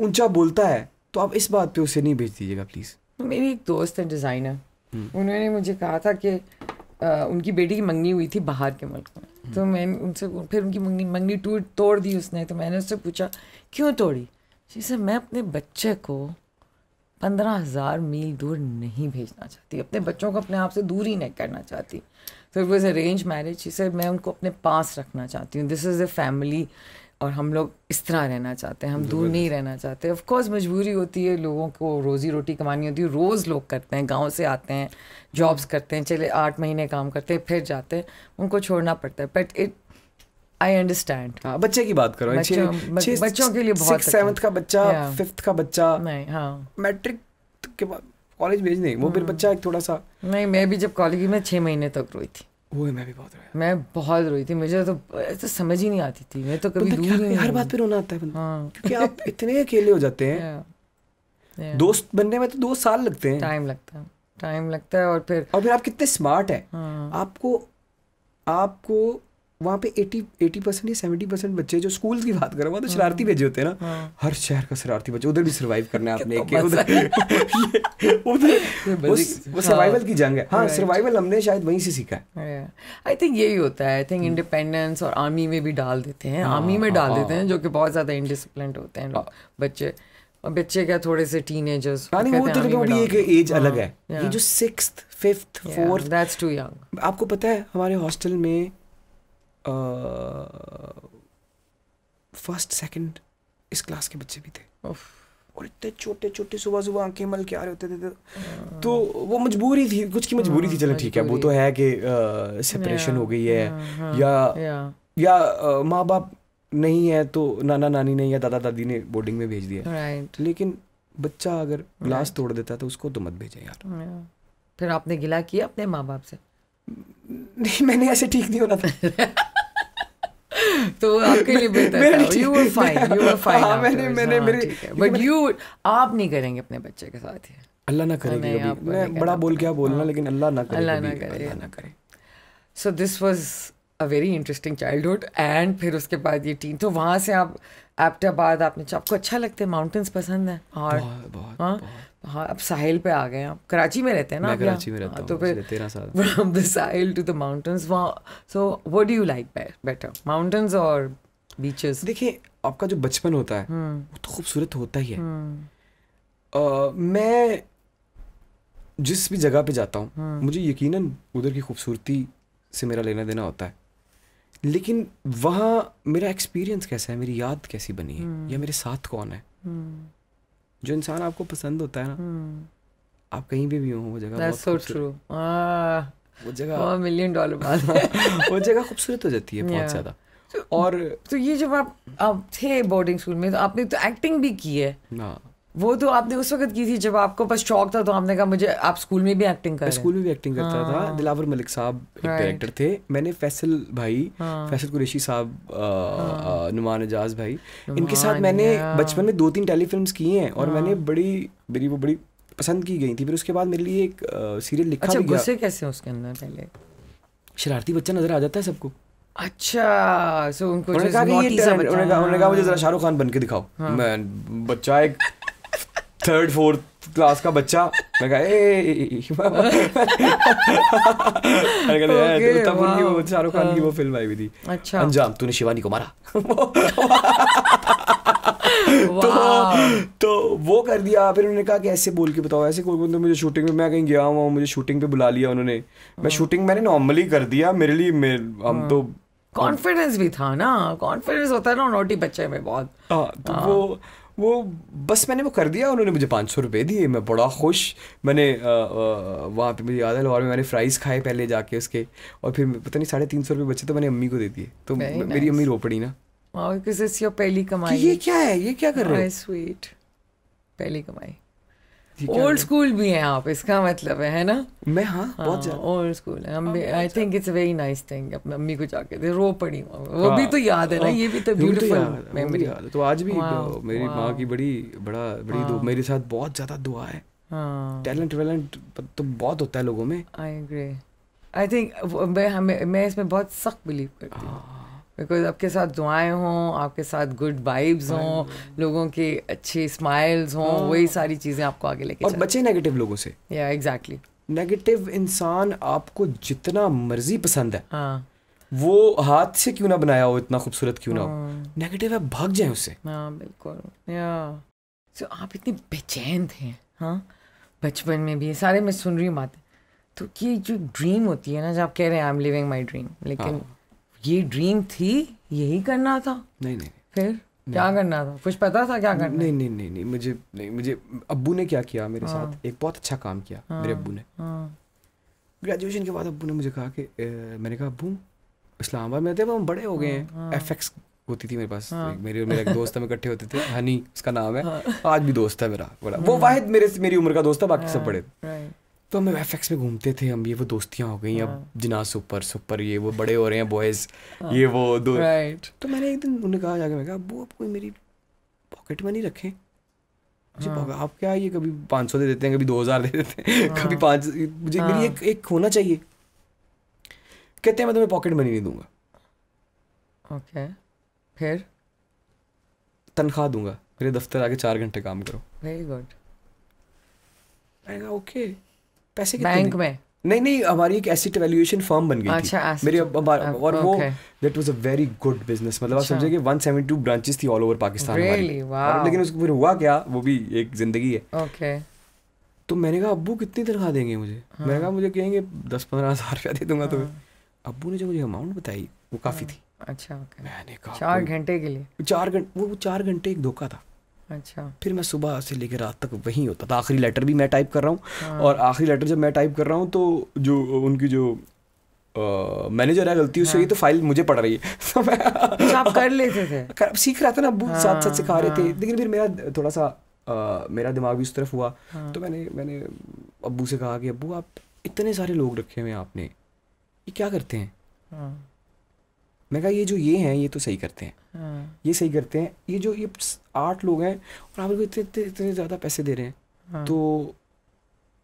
ऊंचा बोलता है तो आप इस बात पे उसे नहीं भेज दीजिएगा प्लीज़ मेरी एक दोस्त है डिज़ाइनर हम्म। उन्होंने मुझे कहा था कि आ, उनकी बेटी की मंगनी हुई थी बाहर के मुल्क में हम्म। तो मैंने उनसे फिर उनकी मंगनी मंगनी टूट तोड़ दी उसने तो मैंने उससे पूछा क्यों तोड़ी जैसे मैं अपने बच्चे को पंद्रह हज़ार मील दूर नहीं भेजना चाहती अपने बच्चों को अपने आप से दूर ही नहीं करना चाहती फिर वो इज़ अरेंज मैरिज ही सर मैं उनको अपने पास रखना चाहती हूँ दिस इज़ अ फैमिली और हम लोग इस तरह रहना चाहते हैं हम दूर नहीं रहना चाहते ऑफ कोर्स मजबूरी होती है लोगों को रोज़ी रोटी कमानी होती है रोज़ लोग करते हैं गांव से आते हैं जॉब्स करते हैं चले आठ महीने काम करते हैं फिर जाते हैं उनको छोड़ना पड़ता है बट इट आई अंडरस्टैंड बच्चे की बात करो बच्चों, के लिए बहुत अच्छा। का बच्चा फिफ्थ का बच्चा नहीं हाँ मैट्रिक के बाद कॉलेज भेजने वो फिर हम्म। बच्चा एक थोड़ा सा नहीं मैं भी जब कॉलेज में छह महीने तक रोई थी वो मैं भी बहुत रोया मैं बहुत रोई थी मुझे तो ऐसे समझ ही नहीं आती थी मैं तो कभी दूर नहीं हर बात पे रोना आता है हाँ। क्योंकि आप इतने अकेले हो जाते हैं दोस्त बनने में तो दो साल लगते हैं टाइम लगता है टाइम लगता है और फिर और फिर आप कितने स्मार्ट हैं हाँ। आपको आपको वहाँ पे एटी एटी परसेंट या सेवेंटी परसेंट बच्चे जो स्कूल की बात करें वहाँ तो शरारती हाँ। भेजे होते हैं ना हाँ। हर शहर का शरारती बच्चे उधर भी सर्वाइव करना है आपने के तो उधर उधर वो सर्वाइवल हाँ। की जंग है हाँ सर्वाइवल हमने शायद वहीं से सीखा है आई थिंक यही होता है आई थिंक इंडिपेंडेंस और आर्मी में भी डाल देते हैं आर्मी में डाल देते हैं जो कि बहुत ज़्यादा इनडिसिप्लिन होते हैं बच्चे और बच्चे क्या थोड़े से टीनेजर्स वो तो लेकिन भी एक एज अलग है ये जो six fifth fourth that's too young आपको पता है हमारे हॉस्टल में फर्स्ट सेकंड इस क्लास के बच्चे भी थे और इतने छोटे छोटे सुबह सुबह आंखें मल के आ रहे होते थे, हाँ। तो वो मजबूरी थी कुछ की मजबूरी थी चलो हाँ, ठीक है वो तो है कि सेपरेशन हो गई है हाँ, या या माँ बाप नहीं है तो नाना नानी ने या दादा दादी ने बोर्डिंग में भेज दिया लेकिन बच्चा अगर ग्लास तोड़ देता तो उसको तो मत भेजे यार फिर आपने गिला किया अपने माँ बाप से नहीं मैंने ऐसे ठीक नहीं होना था तो आपके लिए बेहतर था you are fine you are fine हां मैंने मैंने हाँ, मेरी बट यू आप नहीं करेंगे अपने बच्चे के साथ ये अल्लाह ना करे कभी मैं बड़ा बोल क्या बोलना हाँ। लेकिन अल्लाह ना करे अल्लाह ना करे अल्लाह ना करे so this was a very interesting childhood and फिर उसके बाद ये टीन तो वहाँ से आप एप्टाबाद आपने आपको अच्छा लगता है माउंटेन्स पसंद है और बहुत, बहुत, हाँ बहुत, हाँ अब साहिल पे आ गए हैं आप कराची में रहते हैं ना कराची में रहता हाँ, हूं, तो फिर तेरह साल फ्रॉम द साहिल to the mountains so what do you like better mountains और बीचेस देखिए आपका जो बचपन होता है हम्म। वो तो खूबसूरत होता ही है uh, मैं जिस भी जगह पे जाता हूँ हम्म। मुझे यकीनन उधर की खूबसूरती से मेरा लेना देना होता है लेकिन वहाँ मेरा एक्सपीरियंस कैसा है मेरी याद कैसी बनी है या मेरे साथ कौन है जो इंसान आपको पसंद होता है ना हम्म। आप कहीं भी भी हो वो जगह so वो जगह मिलियन डॉलर वो जगह खूबसूरत हो जाती है बहुत ज़्यादा तो और तो ये जब आप आप थे बोर्डिंग स्कूल में तो आपने तो एक्टिंग भी की है ना वो तो आपने उस वक्त की थी जब आपको बस शौक था तो आपने कहा मुझे आप स्कूल में भी एक्टिंग कर स्कूल में भी एक्टिंग करता हाँ। था दिलावर मलिक साहब एक डायरेक्टर थे मैंने फैसल भाई हाँ। फैसल कुरेशी साहब हाँ। नुमान एजाज भाई इनके साथ मैंने बचपन में दो तीन टेलीफिल्म फिल्म की हैं और हाँ। मैंने बड़ी मेरी वो बड़ी पसंद की गई थी फिर उसके बाद मेरे लिए एक सीरियल लिखा अच्छा, गुस्से कैसे उसके अंदर पहले शरारती बच्चा नजर आ जाता है सबको अच्छा सो उनको उन्होंने कहा मुझे जरा शाहरुख खान बन के दिखाओ हाँ। मैं बच्चा एक थर्ड फोर्थ क्लास का बच्चा मैं कहा ए कहा तब उनकी वो शाहरुख खान की वो फिल्म हाँ। आई हुई थी अच्छा अंजाम तूने शिवानी को मारा तो तो वो कर दिया फिर उन्होंने कहा कि ऐसे बोल के बताओ ऐसे कोई बंदे मुझे शूटिंग में मैं कहीं गया हुआ मुझे शूटिंग पे बुला लिया उन्होंने मैं शूटिंग हाँ। मैंने नॉर्मली कर दिया मेरे लिए मेरे, हम हाँ। तो कॉन्फिडेंस भी था ना कॉन्फिडेंस होता है ना नोटी बच्चे में बहुत हाँ तो वो वो बस मैंने वो कर दिया उन्होंने मुझे पाँच सौ रुपये दिए मैं बड़ा खुश मैंने वहाँ पे मुझे याद है लाहौर में मैंने फ्राइज़ खाए पहले जाके उसके और फिर पता नहीं साढ़े तीन सौ रुपये बचे तो मैंने अम्मी को दे दिए तो मेरी अम्मी रो पड़ी ना पहली कमाई ये क्या है ये क्या कर रहे हैं स्वीट पहली कमाई ओल्ड स्कूल भी हैं आप इसका मतलब है है ना मैं हाँ, हाँ, हाँ बहुत ओल्ड स्कूल है अम्मी I think it's very nice thing अपने अम्मी को जाके दे रो पड़ी वो भी तो हाँ, याद है ना हाँ, ये भी तो ब्यूटीफुल मेमोरी तो, तो आज भी मेरी माँ की बड़ी बड़ा बड़ी मेरे साथ बहुत ज्यादा दुआ है टैलेंट वैलेंट तो बहुत होता है लोगों में आई एग्री आई थिंक मैं इसमें बहुत सख्त बिलीव करती हूँ बिकॉज आपके साथ दुआएं हों आपके साथ गुड वाइब्स हाँ। हों लोगों के अच्छे स्माइल्स हों हाँ। वही सारी चीज़ें आपको आगे लेके और बचे नेगेटिव लोगों से या एग्जैक्टली नेगेटिव इंसान आपको जितना मर्जी पसंद है हाँ वो हाथ से क्यों ना बनाया हो इतना खूबसूरत क्यों ना हो नेगेटिव हाँ। है भाग जाए उससे हाँ बिल्कुल या सो आप इतने बेचैन थे हाँ बचपन में भी सारे मैं सुन रही हूँ बातें तो ये जो ड्रीम होती है ना जो आप कह रहे हैं I am living my dream लेकिन ये ड्रीम थी यही करना था नहीं नहीं फिर क्या करना था कुछ पता था क्या करना नहीं नहीं नहीं नहीं मुझे नहीं मुझे अब्बू ने क्या किया मेरे हाँ। साथ एक बहुत अच्छा काम किया हाँ, मेरे अब्बू ने ग्रेजुएशन हाँ। के बाद अब्बू ने मुझे कहा कि मैंने कहा अब्बू इस्लामाबाद में थे हम बड़े हो गए हैं एफ एक्स होती थी मेरे पास मेरे और मेरा एक दोस्त हम इकट्ठे होते थे हनी उसका नाम है आज भी दोस्त है मेरा बड़ा वो वाहिद मेरे मेरी उम्र का दोस्त है बाकी सब बड़े तो हम एफ एक्स में घूमते थे हम ये वो दोस्तियाँ हो गई अब हाँ। जिना सुपर सुपर ये वो बड़े हो रहे हैं बॉयज हाँ। ये वो दो राइट तो मैंने एक दिन उन्हें कहा जाकर मैं कहा वो आप कोई मेरी पॉकेट मनी रखें हाँ. आप क्या ये कभी पाँच सौ दे देते हैं कभी दो हज़ार दे देते हैं हाँ। कभी पाँच मुझे मेरी एक एक होना चाहिए कहते हैं मैं तुम्हें पॉकेट मनी नहीं दूंगा ओके फिर तनख्वाह दूंगा मेरे दफ्तर आके चार घंटे काम करो वेरी गुड ओके पैसे कितने बैंक में नहीं नहीं हमारी एक एसेट वैल्यूएशन फर्म बन गई अच्छा, थी अब और वो that was a very good business मतलब आप अच्छा। समझे कि 172 ब्रांचेस थी ऑल ओवर पाकिस्तान really? हमारी लेकिन उसको फिर हुआ क्या वो भी एक जिंदगी है ओके okay. तो मैंने कहा अब्बू कितनी तनख्वाह देंगे मुझे हाँ. मैंने कहा मुझे कहेंगे दस पंद्रह हज़ार रुपया दे दूंगा तुम्हें हाँ। अब्बू ने जो मुझे अमाउंट बताई वो काफ़ी हाँ। थी अच्छा मैंने कहा चार घंटे के लिए चार घंटे वो चार घंटे एक धोखा था अच्छा फिर मैं सुबह से लेकर रात तक वहीं होता था आखिरी लेटर भी मैं टाइप कर रहा हूँ हाँ। और आखिरी लेटर जब मैं टाइप कर रहा हूँ तो जो उनकी जो मैनेजर है गलती उससे हाँ। तो फाइल मुझे पड़ रही है तो अच्छा, आप कर लेते थे कर, सीख रहा था ना अब हाँ, साथ साथ सिखा रहे थे लेकिन फिर मेरा थोड़ा सा आ, मेरा दिमाग भी उस तरफ हुआ तो मैंने मैंने अबू से कहा कि अबू आप इतने सारे लोग रखे हुए हैं आपने ये क्या करते हैं मैं कहा ये जो ये हैं ये तो सही करते हैं हाँ। ये सही करते हैं ये जो ये आठ लोग हैं और आप लोग इतने इतने इतने ज़्यादा पैसे दे रहे हैं हाँ। तो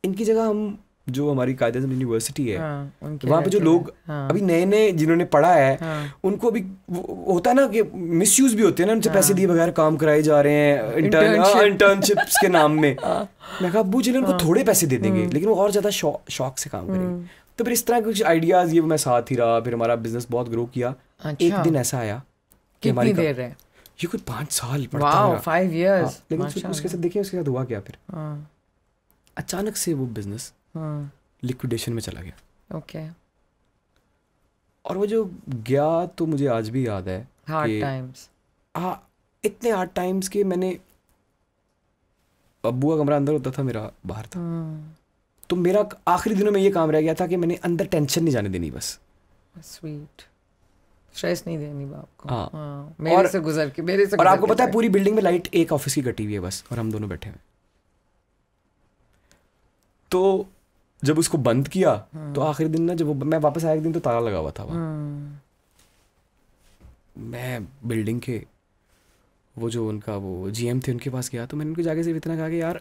इनकी जगह हम जो हमारी कायदे यूनिवर्सिटी है हाँ, वहाँ पे जो लोग हाँ, अभी नए नए जिन्होंने पढ़ा है हाँ, उनको अभी होता है ना कि मिस यूज भी होते हैं ना उनसे हाँ, पैसे दिए बगैर काम कराए जा रहे हैं इंटर्नशिप इंटर्नशिप्स हाँ, के नाम में मैं कहा अबू चले उनको थोड़े पैसे दे देंगे हम्म। लेकिन वो और ज़्यादा शौक से काम करेंगे हम्म। तो फिर इस तरह कुछ आइडियाज़ ये मैं साथ ही रहा फिर हमारा बिजनेस बहुत ग्रो किया एक अच्छा। दिन ऐसा आया कि हमारी देर है ये कुछ पांच साल पड़ता फाइव हाँ, लेकिन उसके साथ देखिए उसके साथ हुआ क्या फिर हाँ। अचानक से वो बिजनेस लिक्विडेशन हाँ। में चला गया ओके और वो जो गया तो मुझे आज भी याद है हार्ड टाइम्स हाँ इतने हार्ड टाइम्स के मैंने अबू का कमरा अंदर होता था मेरा बाहर था तो मेरा आखिरी दिनों में ये काम रह गया था कि मैंने अंदर टेंशन नहीं जाने देनी बस स्वीट स्ट्रेस नहीं देनी आपको हाँ, हाँ। मेरे से गुजर के मेरे से और आपको पता है पूरी बिल्डिंग में लाइट एक ऑफिस की कटी हुई है बस और हम दोनों बैठे हैं तो जब उसको बंद किया हाँ। तो आखिरी दिन ना जब मैं वापस आया एक दिन तो ताला लगा हुआ था हाँ। मैं बिल्डिंग के वो जो उनका वो जीएम थे उनके पास गया तो मैंने उनके जाके सिर्फ इतना कहा कि यार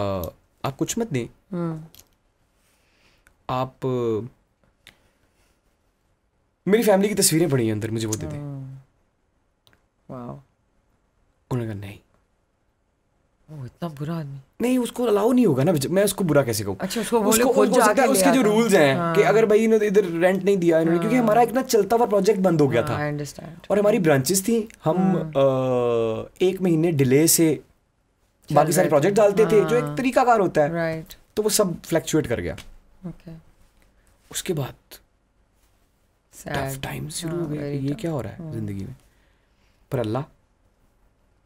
आ, आप कुछ मत दें हम्म। आप मेरी फैमिली की तस्वीरें पड़ी हैं अंदर मुझे वो दे दें हम्म। उन्होंने कहा नहीं वो इतना बुरा आदमी नहीं उसको अलाउ नहीं होगा ना मैं उसको बुरा कैसे कहूँ अच्छा उसको उसको, उसको सकता, उसके जो रूल्स हैं हाँ। कि अगर भाई इन्होंने इधर रेंट नहीं दिया इन्होंने हाँ। क्योंकि हमारा एक ना चलता हुआ प्रोजेक्ट बंद हो गया हाँ, था और हमारी ब्रांचेस थी हम हाँ। आ, एक महीने डिले से बाकी सारे प्रोजेक्ट डालते थे जो एक हाँ, तरीकाकार होता है राइट तो वो सब फ्लैक्चुएट कर गया उसके बाद शुरू हो हाँ, ये क्या हो रहा है हाँ. जिंदगी में पर अल्लाह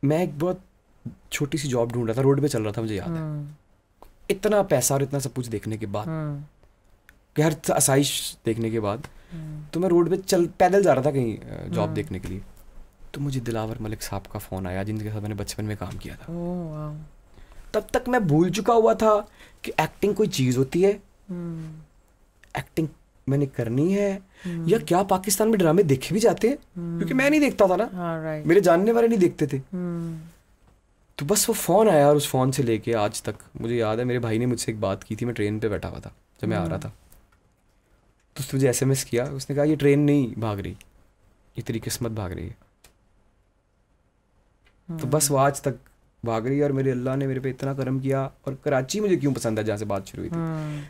मैं एक बहुत छोटी सी जॉब ढूंढ रहा था रोड पे चल रहा था मुझे याद है इतना पैसा और इतना सब कुछ देखने के बाद हर आसाइश देखने के बाद तो मैं रोड पे चल पैदल जा रहा था कहीं जॉब देखने के लिए तो मुझे दिलावर मलिक साहब का फ़ोन आया जिनके साथ मैंने बचपन में काम किया था oh, wow. तब तक मैं भूल चुका हुआ था कि एक्टिंग कोई चीज़ होती है hmm. हम्म। एक्टिंग मैंने करनी है hmm. या क्या पाकिस्तान में ड्रामे देखे भी जाते हैं hmm. क्योंकि मैं नहीं देखता था ना हाँ, right. मेरे जानने वाले नहीं देखते थे तो बस वो फ़ोन आया और उस फ़ोन से लेके आज तक मुझे याद है मेरे भाई ने मुझसे एक बात की थी मैं ट्रेन पे बैठा हुआ था जब मैं आ रहा था तो उसने मुझे एस किया उसने कहा ये ट्रेन नहीं भाग रही ये किस्मत भाग रही है तो बस हम्म। वो आज तक भाग रही है और मेरे अल्लाह ने मेरे पे इतना कर्म किया और कराची मुझे क्यों पसंद है जहाँ से बात शुरू हुई थी हम्म।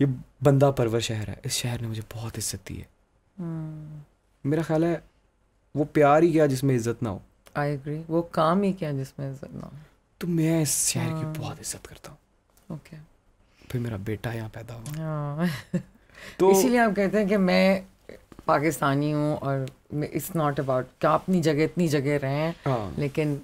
ये बंदा परवर शहर है इस शहर ने मुझे बहुत इज्जत दी है हम्म। मेरा ख्याल है वो प्यार ही क्या जिसमें इज्जत ना हो आई एग्री वो काम ही क्या जिसमें इज्जत ना हो तो मैं इस शहर की हाँ। बहुत इज्जत करता हूँ ओके okay. फिर मेरा बेटा यहाँ पैदा हुआ हाँ। तो इसीलिए आप कहते हैं कि मैं पाकिस्तानी हूँ और इट्स नॉट अबाउट क्या अपनी जगह इतनी जगह रहे हैं हाँ। लेकिन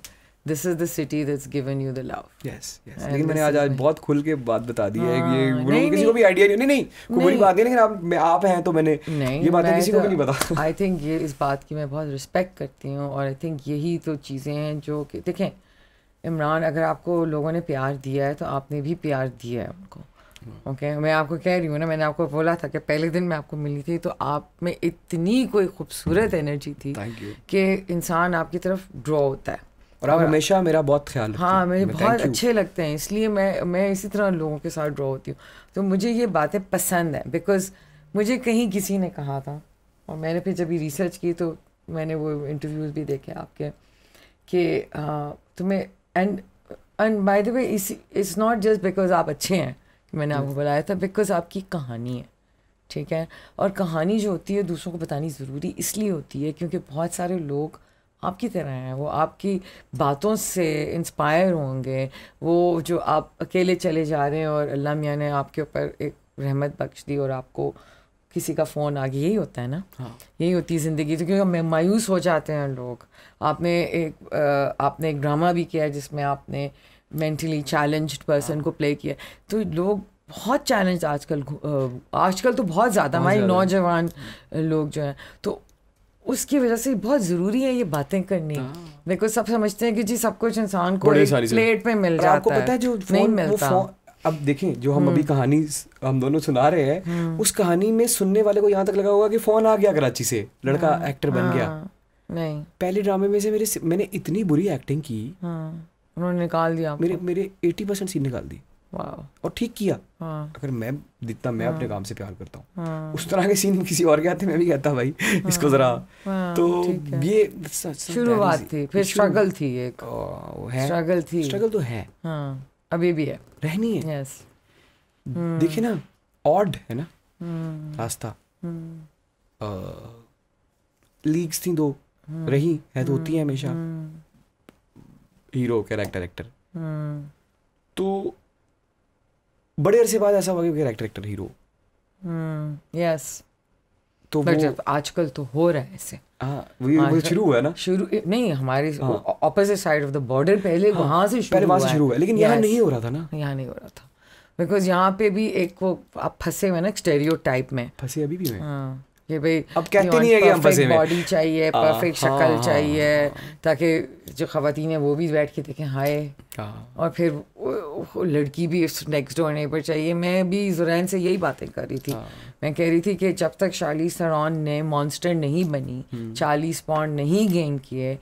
this is the city that's given you the love yes yes लेकिन मैंने आज आज बहुत खुल के बात बता दी है ये हाँ, नहीं, किसी को भी आइडिया नहीं नहीं कोई बड़ी बात नहीं लेकिन आप मैं आप हैं तो मैंने ये बातें किसी को भी तो नहीं बता आई थिंक ये इस बात की मैं बहुत रिस्पेक्ट करती हूँ और आई थिंक यही तो चीज़ें हैं जो कि देखें इमरान अगर आपको लोगों ने प्यार दिया है तो आपने भी प्यार दिया है उनको ओके okay, मैं आपको कह रही हूँ ना मैंने आपको बोला था कि पहले दिन मैं आपको मिली थी तो आप में इतनी कोई खूबसूरत एनर्जी थी कि इंसान आपकी तरफ ड्रॉ होता है और आप हमेशा मेरा बहुत ख्याल हाँ मुझे बहुत अच्छे लगते हैं इसलिए मैं मैं इसी तरह लोगों के साथ ड्रॉ होती हूँ तो मुझे ये बातें पसंद हैं बिकॉज मुझे कहीं किसी ने कहा था और मैंने फिर जब रिसर्च की तो मैंने वो इंटरव्यूज़ भी देखे आपके कि हाँ, तुम्हें and and by the way it's not just because आप अच्छे हैं मैंने आपको बुलाया था बिकॉज आपकी कहानी है ठीक है और कहानी जो होती है दूसरों को बतानी ज़रूरी इसलिए होती है क्योंकि बहुत सारे लोग आपकी तरह हैं वो आपकी बातों से इंस्पायर होंगे वो जो आप अकेले चले जा रहे हैं और अल्लाह मियाँ ने आपके ऊपर एक रहमत बख्श दी और आपको किसी का फ़ोन आ गया यही होता है ना हाँ। यही होती है ज़िंदगी तो क्योंकि मायूस हो जाते हैं लोग आपने एक आपने एक ड्रामा भी किया जिसमें आपने मेंटली चैलेंज्ड पर्सन को प्ले किया तो लोग बहुत चैलेंज आजकल आजकल तो बहुत ज़्यादा हमारे नौजवान लोग जो हैं तो उसकी वजह से बहुत ज़रूरी है ये बातें करनी बिकॉज हाँ। सब समझते हैं कि जी सब कुछ इंसान को प्लेट पे मिल जाता आपको पता है जो नहीं मिलता अब देखें जो हम हम्म। अभी कहानी हम दोनों सुना रहे हैं हम्म। उस कहानी में सुनने वाले को यहाँ तक लगा होगा कि फोन आ गया कराची से लड़का एक्टर हाँ। बन गया हाँ। नहीं पहले ड्रामे में से मेरे मैंने इतनी बुरी एक्टिंग की उन्होंने निकाल दिया मेरे मेरे एटी परसेंट सीन निकाल दी और ठीक किया हाँ। अगर मैं जितना मैं अपने हाँ। काम से प्यार करता हूँ हाँ। उस तरह के सीन किसी और के आते मैं भी कहता भाई इसको जरा तो ये शुरुआत थी फिर स्ट्रगल थी एक स्ट्रगल थी स्ट्रगल तो है अभी भी है रहनी है यस हम्म। देखिए ना ऑड है ना हम्म। रास्ता लीग्स हम्म। थी दो रही है तो होती है हमेशा हीरो कैरेक्टर एक्टर हाँ। तो बड़े अरसे बाद ऐसा हुआ कि कैरेक्टर एक्टर हीरो यस तो आजकल तो हो रहा है ऐसे हाँ, शुरू हुआ ना शुरू नहीं हमारे opposite side of the border पहले हाँ, वहां से शुरू हुआ, से शुरू हुआ लेकिन यहाँ नहीं हो रहा था ना यहाँ नहीं हो रहा था बिकॉज यहाँ पे भी एक वो आप फंसे हुए ना स्टेरियो टाइप में फंसे अभी भी हैं हाँ। कि भाई अब कहते नहीं है कि हम फंसे बॉडी चाहिए परफेक्ट हाँ, शक्ल हाँ। चाहिए ताकि जो खातन है वो भी बैठ के देखें हाय हाँ। और फिर लड़की भी नेक्स्ट होने पर चाहिए मैं भी जुरैन से यही बातें कर रही थी मैं कह रही थी कि जब तक शाली सरॉन ने मॉन्स्टर नहीं बनी हम्म। चालीस पॉइंट नहीं गेन किए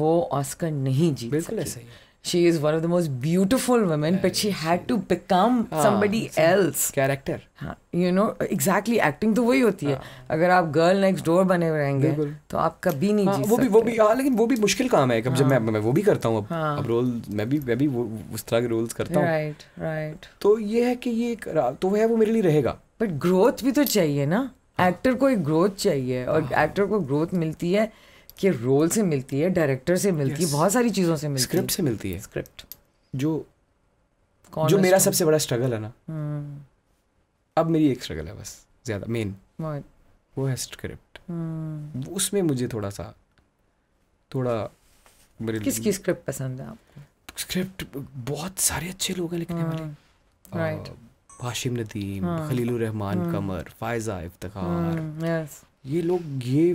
वो ऑस्कर नहीं जीत बिल्कुल ऐसा she is one of the most beautiful women yeah, but she had to become हाँ, somebody else character हाँ, you know exactly acting तो वही होती हाँ, है अगर आप girl next door बने रहेंगे तो आप कभी नहीं हाँ, जी वो भी वो भी हाँ लेकिन वो भी मुश्किल काम है कब हाँ, जब मैं हाँ। मैं वो भी करता हूँ अब हाँ, अब रोल मैं भी मैं भी वो उस तरह के रोल्स करता हूँ राइट राइट तो ये है कि ये तो है वो मेरे लिए रहेगा बट ग्रोथ भी तो चाहिए ना एक्टर हाँ। को एक ग्रोथ चाहिए और एक्टर हाँ। को ग्रोथ मिलती है के रोल से मिलती है डायरेक्टर से मिलती yes. है बहुत सारी चीज़ों से मिलती स्क्रिप्ट है स्क्रिप्ट से मिलती है स्क्रिप्ट जो जो मेरा सबसे बड़ा स्ट्रगल है ना hmm. अब मेरी एक स्ट्रगल है बस ज़्यादा मेन वो है स्क्रिप्ट हम्म। hmm. उसमें मुझे थोड़ा सा थोड़ा किसकी स्क्रिप्ट पसंद है आपको स्क्रिप्ट बहुत सारे अच्छे लोग हैं लिखने वाले राइट हाशिम नदीम हाँ। खलील रहमान हम्म। कमर फायजा इफ्तार ये लोग ये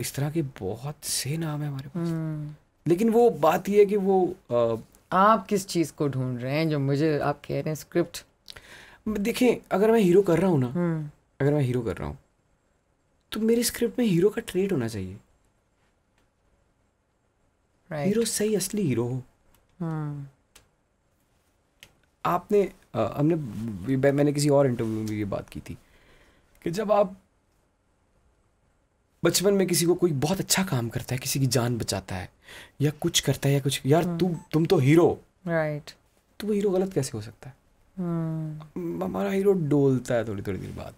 इस तरह के बहुत से नाम है हमारे पास हम्म। लेकिन वो बात ये है कि वो आ, आप किस चीज़ को ढूंढ रहे हैं जो मुझे आप कह रहे हैं स्क्रिप्ट देखें अगर मैं हीरो कर रहा हूँ ना हम्म। अगर मैं हीरो कर रहा हूँ तो मेरी स्क्रिप्ट में हीरो का ट्रेड होना चाहिए right. हीरो सही असली हीरो हो hmm. आपने आ, हमने मैंने किसी और इंटरव्यू में ये बात की थी कि जब आप बचपन में किसी को कोई बहुत अच्छा काम करता है किसी की जान बचाता है या कुछ करता है या कुछ यार हम्म। तू तुम तो हीरो राइट तो वो हीरो गलत कैसे हो सकता है हम्म। हमारा हीरो डोलता है थोड़ी थोड़ी देर बाद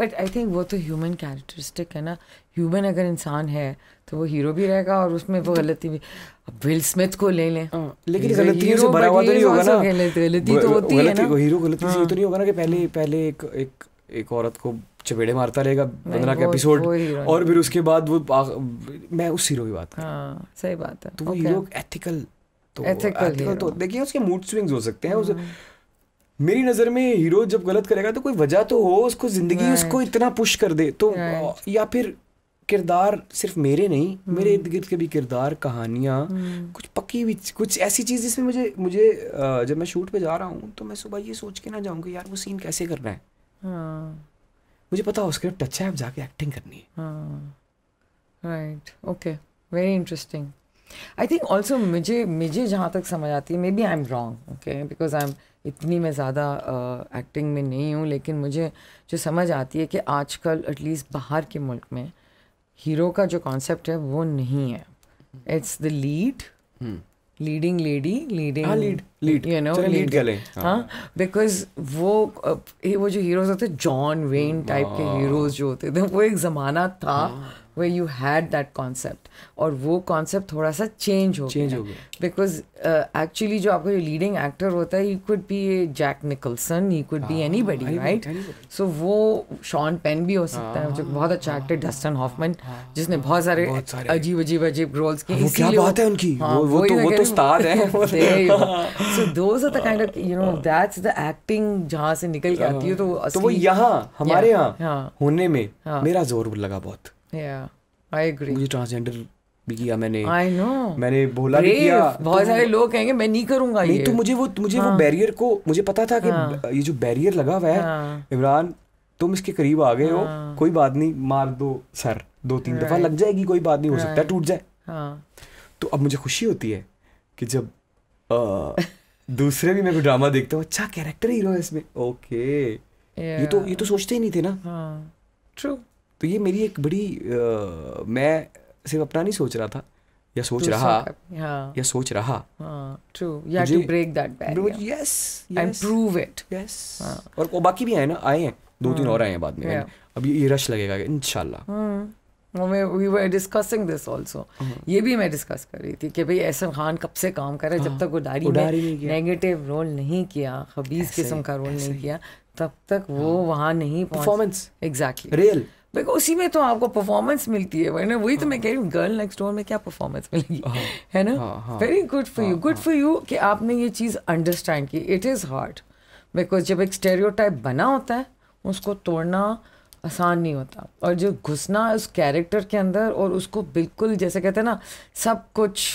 बट आई थिंक वो तो ह्यूमन कैरेक्टरिस्टिक है ना ह्यूमन अगर इंसान है तो वो हीरो भी रहेगा और उसमें वो तो- गलती भी विल स्मिथ को ले लें हाँ, लेकिन गलतियों से भरा हुआ तो नहीं होगा ना गलती तो होती है ना हीरो गलती से तो हाँ। नहीं होगा ना कि पहले पहले एक एक एक औरत को चपेड़े मारता रहेगा पंद्रह का एपिसोड और फिर उसके बाद वो मैं उस हीरो की बात हाँ, सही बात है तो वो हीरो एथिकल तो एथिकल तो देखिए उसके मूड स्विंग्स हो सकते हैं हाँ। मेरी नज़र में हीरो जब गलत करेगा तो कोई वजह तो हो उसको जिंदगी उसको इतना पुश कर दे तो या फिर किरदार सिर्फ मेरे नहीं हम्म। मेरे इर्द गिर्द के भी किरदार कहानियाँ हम्म। कुछ पक्की भी कुछ ऐसी चीज़ जिसमें मुझे मुझे जब मैं शूट पे जा रहा हूँ तो मैं सुबह ये सोच के ना जाऊँ कि यार वो सीन कैसे करना है हाँ। मुझे पता हो स्क्रिप्ट अच्छा है अब जाके एक्टिंग करनी है right okay very interesting I think also मुझे मुझे जहाँ तक समझ आती है maybe I am wrong okay because I am इतनी मैं ज़्यादा एक्टिंग uh, में नहीं हूँ लेकिन मुझे जो समझ आती है कि आजकल एटलीस्ट बाहर के मुल्क में हीरो का जो कॉन्सेप्ट है वो नहीं है it's the lead leading lady leading lead you know lead कर हाँ बिकॉज हाँ, हाँ। वो वो जो हीरोज होते जॉन वेन टाइप के हीरोज हाँ। जो होते थे वो एक ज़माना था way you had that concept और वो कॉन्सेप्ट थोड़ा सा चेंज हो चेंज हो गया बिकॉज एक्चुअली uh, जो आपका जो लीडिंग एक्टर होता है he could be a Jack Nicholson he could be anybody right so वो शॉन पेन भी हो सकता है हाँ, जो हाँ, बहुत अच्छा एक्टर डस्टन हॉफमैन जिसने बहुत सारे अजीब अजीब अजीब रोल्स किए एक्टिंग जहां से निकल के आती है तो, हाँ। तो यहाँ हमारे यहाँ होने में मेरा जोर लगा बहुत मुझे ट्रांसजेंडर भी किया मैंने आई नो मैंने बोला भी किया बहुत तो सारे तो लोग कहेंगे मैं नहीं करूंगा नहीं तो ये तो मुझे वो मुझे हाँ. वो बैरियर को मुझे पता था कि हाँ. ये जो बैरियर लगा हुआ है हाँ. इमरान तुम इसके करीब आ गए हो हाँ. कोई बात नहीं मार दो सर दो तीन दफा लग जाएगी कोई बात नहीं हो सकता टूट जाए हाँ. तो अब मुझे खुशी होती है कि जब दूसरे भी मैं ड्रामा देखता हूँ अच्छा कैरेक्टर हीरो है इसमें ओके ये तो ये तो सोचते ही नहीं थे ना ट्रू हाँ. तो ये मेरी एक बड़ी आ, मैं सिर्फ अपना नहीं सोच रहा था या सोच रहा हाँ. या सोच रहा true you have to break Yes, yes. And prove it. Yes. हाँ. और वो बाकी भी आए ना आए हैं दो तीन हाँ। और आए हैं बाद में अब ये, रश लगेगा इंशाल्लाह डिस्कसिंग दिस आल्सो ये भी मैं डिस्कस कर रही थी कि भाई एहसन खान कब से काम कर रहा है जब हाँ। तक उडारी में नेगेटिव रोल नहीं किया खबीज किस्म का रोल नहीं किया तब तक वो हाँ। वहाँ नहीं परफॉर्मेंस एग्जैक्टली रियल देखो उसी में तो आपको परफॉर्मेंस मिलती है वरना वही तो मैं हाँ। कह रही हूँ गर्ल नेक्स्ट डोर में क्या परफॉर्मेंस मिलेगी हाँ, है ना very good for you good for you कि आपने ये चीज़ अंडरस्टैंड की इट इज़ हार्ड बिकॉज जब एक स्टेरियो बना होता है उसको तोड़ना आसान नहीं होता और जो घुसना उस कैरेक्टर के अंदर और उसको बिल्कुल जैसे कहते हैं ना सब कुछ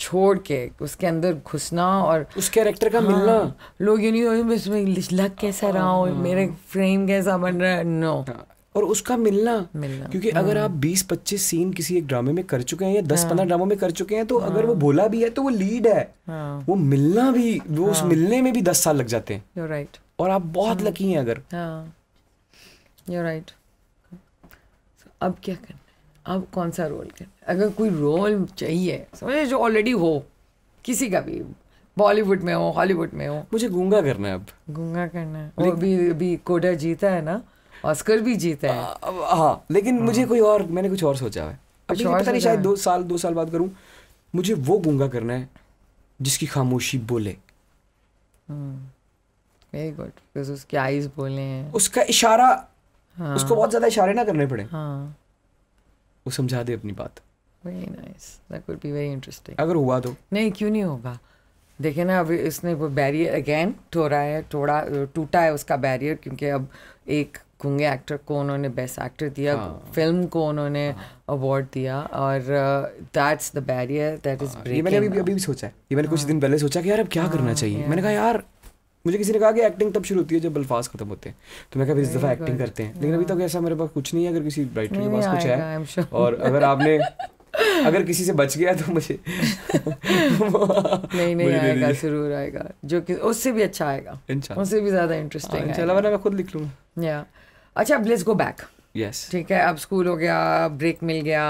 छोड़ के उसके अंदर घुसना और उस कैरेक्टर का हाँ, मिलना लोग ये नहीं इसमें लग कैसा रहा हो हाँ, मेरे फ्रेम कैसा बन रहा है नो और उसका मिलना मिलना क्योंकि अगर हाँ। आप 20-25 सीन किसी एक ड्रामे में कर चुके हैं या 10-15 ड्रामों हाँ। में कर चुके हैं तो अगर वो हाँ। बोला भी है तो वो लीड है वो मिलना भी वो उस मिलने में भी 10 साल लग जाते हैं राइट और आप बहुत लकी हैं अगर यू राइट अब क्या करना है अब कौन सा रोल करना है अगर कोई रोल चाहिए समझे जो ऑलरेडी हो किसी का भी बॉलीवुड में हो हॉलीवुड में हो मुझे गूंगा करना है अब गूंगा करना है वो भी अभी कोडा जीता है ना ऑस्कर भी जीते हैं हाँ लेकिन मुझे हाँ। कोई और मैंने कुछ और सोचा है अभी पता नहीं शायद दो साल दो साल बाद करूँ मुझे वो गूंगा करना है जिसकी खामोशी बोले वेरी गुड बिकॉज आईज बोले हैं उसका इशारा हाँ. उसको बहुत ज्यादा इशारे ना करने पड़े हाँ. वो समझा दे अपनी बात very nice that could be very interesting अगर हुआ तो नहीं क्यों नहीं होगा देखे ना अभी इसने वो बैरियर अगेन टोरा है थोड़ा टूटा है उसका बैरियर क्योंकि अब एक गूंगे एक्टर को उन्होंने बेस्ट एक्टर दिया फिल्म हाँ। को उन्होंने अवार्ड दिया और that's the barrier that is break मैंने अभी अभी भी सोचा है ये मैंने कुछ हाँ। दिन पहले सोचा कि यार अब क्या हाँ, करना चाहिए मैंने कहा यार मुझे किसी ने कहा कि एक्टिंग तब शुरू होती है जब अल्फाज खत्म होते हैं तो मैं कहा इस दफ़ा एक्टिंग करते हैं लेकिन अभी तक ऐसा मेरे पास कुछ नहीं है अगर किसी राइटर के पास कुछ है और अगर आपने अगर किसी से बच गया तो मुझे नहीं नहीं आएगा जरूर आएगा जो कि उससे भी अच्छा आएगा उससे भी ज्यादा इंटरेस्टिंग मैं खुद लिख लूंगा या अच्छा अब लेट्स गो बैक यस ठीक है अब स्कूल हो गया ब्रेक मिल गया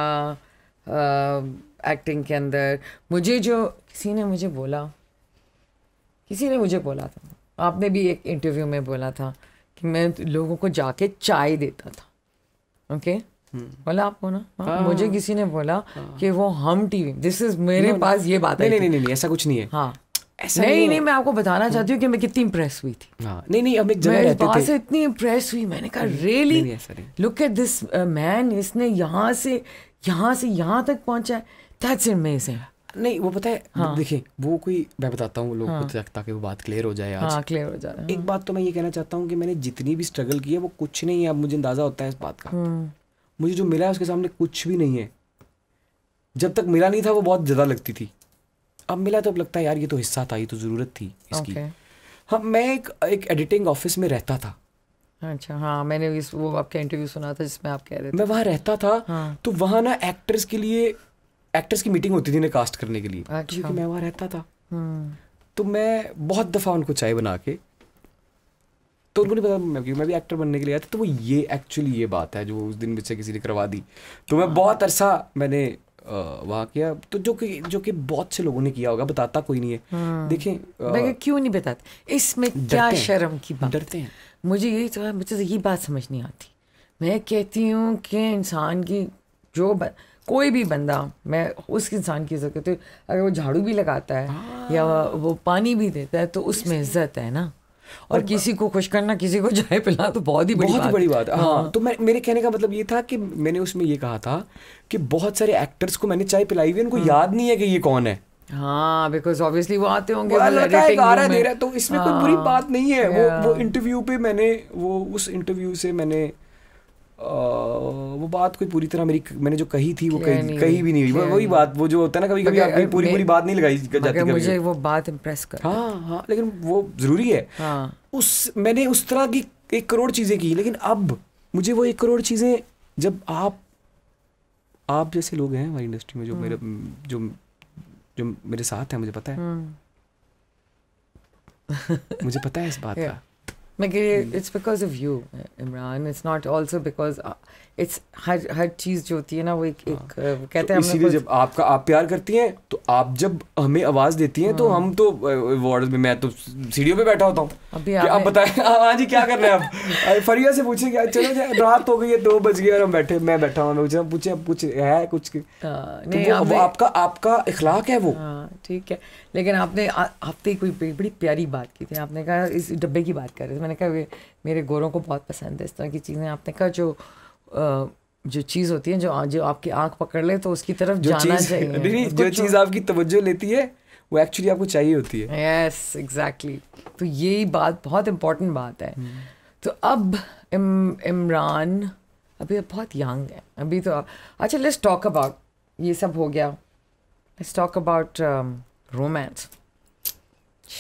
एक्टिंग uh, के अंदर मुझे जो किसी ने मुझे बोला किसी ने मुझे बोला था आपने भी एक इंटरव्यू में बोला था कि मैं लोगों को जाके चाय देता था ओके okay? Hmm. बोला आपको ना हाँ, हाँ, मुझे किसी ने बोला हाँ। कि वो हम टीवी दिस इज मेरे पास ये बात है नहीं नहीं नहीं ऐसा कुछ नहीं है हाँ ऐसा नहीं, नहीं मैं आपको बताना चाहती हूँ कि मैं कितनी इम्प्रेस हुई थी हाँ, नहीं नहीं हम एक जगह रहते थे से इतनी इम्प्रेस हुई मैंने कहा really look at this man इसने यहाँ से यहाँ से यहाँ तक पहुँचा दैट्स अमेजिंग नहीं वो पता है हाँ. देखिए वो कोई मैं बताता हूँ लोग हाँ. ताकि वो बात क्लियर हो जाए आज हाँ, क्लियर हो जाए एक हाँ। बात तो मैं ये कहना चाहता हूँ कि मैंने जितनी भी स्ट्रगल की है वो कुछ नहीं है अब मुझे अंदाजा होता है इस बात का हम्म। मुझे जो मिला है उसके सामने कुछ भी नहीं है जब तक मिला नहीं था वो बहुत ज़्यादा लगती थी अब मिला तो अब लगता है यार ये तो हिस्सा था ये तो ज़रूरत थी इसकी okay. हाँ मैं एक एक एडिटिंग ऑफिस में रहता था अच्छा हाँ मैंने इस वो आपका इंटरव्यू सुना था जिसमें आप कह रहे थे मैं वहाँ रहता था हाँ. तो वहाँ ना एक्टर्स के लिए एक्टर्स की मीटिंग होती थी ना कास्ट करने के लिए अच्छा. क्योंकि मैं वहाँ रहता था हम्म। तो मैं बहुत दफ़ा उनको चाय बना के तो उनको नहीं पता मैं क्योंकि मैं भी एक्टर बनने के लिए आया था तो वो ये एक्चुअली ये बात है जो उस दिन मुझसे किसी ने करवा दी तो मैं हाँ। बहुत अरसा मैंने किया तो जो कि जो कि बहुत से लोगों ने किया होगा बताता कोई नहीं है हाँ। देखें क्यों नहीं बताते इसमें क्या शर्म की बात डरते हैं मुझे यही तो मुझे तो यही बात समझ नहीं आती मैं कहती हूँ कि इंसान की जो ब, कोई भी बंदा मैं उस इंसान की इज्जत करती हूँ अगर वो झाड़ू भी लगाता है हाँ। या वो पानी भी देता है तो उसमें इज्जत है ना और किसी को खुश करना किसी को चाय पिला तो बहुत ही बड़ी बहुत बड़ी बात है हाँ, हाँ। तो मैं मेरे कहने का मतलब ये था कि मैंने उसमें ये कहा था कि बहुत सारे एक्टर्स को मैंने चाय पिलाई हुई उनको हाँ। याद नहीं है कि ये कौन है हाँ बिकॉज ऑब्वियसली वो आते होंगे वो तो लड़का एक आ रहा है दे रहा है तो इसमें हाँ, कोई बुरी हाँ। बात नहीं है वो वो इंटरव्यू पे मैंने वो उस इंटरव्यू से मैंने वो बात कोई पूरी तरह मेरी मैंने जो कही थी वो कही नहीं, कही भी नहीं हुई वही बात वो जो होता है ना कभी कभी आप पूरी पूरी पूरी बात नहीं लगाई जाती मुझे वो बात इम्प्रेस कर हाँ हाँ लेकिन वो ज़रूरी है हाँ। उस मैंने उस तरह की एक करोड़ चीज़ें की लेकिन अब मुझे वो एक करोड़ चीज़ें जब आप आप जैसे लोग हैं हमारी इंडस्ट्री में जो मेरे हम्म। जो जो मेरे साथ हैं मुझे पता है हम्म। मुझे पता है इस बात का मगर it's because of you Imran it's not also because it's her हर चीज़ जो होती है ना वो एक, हाँ, एक uh, कहते हैं तो इसीलिए जब आपका आप प्यार करती हैं तो आप जब हमें आवाज़ देती हैं तो हाँ, तो हम तो वार्ड में मैं तो सीढ़ियों पे बैठा होता हूँ अभी आप बताएं हाँ जी क्या कर रहे हैं आप फरिया से पूछे क्या चलो रात हो गई है दो बज गए और हम बैठे मैं बैठा हूँ पूछे पूछे कुछ है कुछ हाँ, तो नहीं आपका आपका इखलाक है वो हाँ, ठीक है लेकिन आपने हफ्ते कोई बड़ी प्यारी बात की थी आपने कहा इस डब्बे की बात कर रहे थे मैंने कहा मेरे गोरों को बहुत पसंद है इस तरह की चीज़ें आपने कहा जो जो चीज होती है जो जो आपकी आंख पकड़ ले तो उसकी तरफ जो जाना चाहिए नहीं, नहीं, जो चीज आपकी तवज्जो लेती है वो एक्चुअली आपको चाहिए होती है यस एग्जैक्टली तो यही बात बहुत इम्पोर्टेंट बात है हम्म। तो अब इमरान अभी बहुत यंग है अभी तो अच्छा लेट्स टॉक अबाउट ये सब हो गया लेट्स टॉक अबाउट रोमांस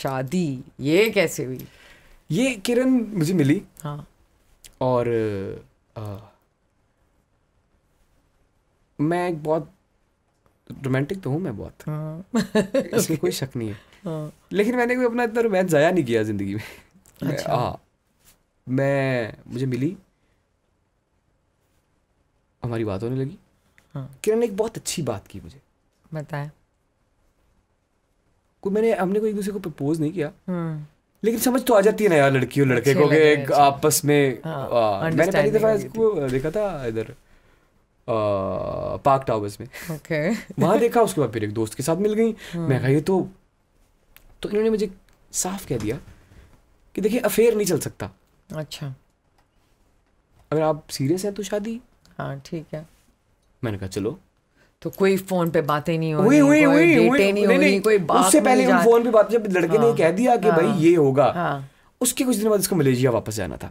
शादी ये कैसे हुई ये किरण मुझे मिली हाँ और आ, मैं एक बहुत रोमांटिक तो हूँ मैं बहुत हाँ। इसमें कोई शक नहीं है हाँ। लेकिन मैंने कोई अपना इतना रोमांस ज़ाया नहीं किया ज़िंदगी में अच्छा। आ, हाँ। मैं मुझे मिली हमारी बात होने लगी हाँ। किरण ने एक बहुत अच्छी बात की मुझे बताया कोई मैंने हमने कोई दूसरे को प्रपोज नहीं किया हम्म। लेकिन समझ तो आ जाती है ना यार लड़की और लड़के को आपस में हाँ, मैंने पहली दफा देखा था इधर पार्क टावर्स में ओके वहाँ देखा उसके बाद फिर एक दोस्त के साथ मिल गई हाँ। मैं कहा ये तो तो इन्होंने मुझे साफ कह दिया कि देखिए अफेयर नहीं चल सकता अच्छा अगर आप सीरियस हैं तो शादी हाँ ठीक है मैंने कहा चलो तो कोई फोन पे बातें नहीं हुई हुई हुई हुई नहीं हुई कोई बात उससे पहले हम फोन पे बात जब लड़के ने हाँ, कह दिया कि भाई हाँ, ये होगा हाँ। उसके कुछ दिन बाद उसको मलेशिया वापस जाना था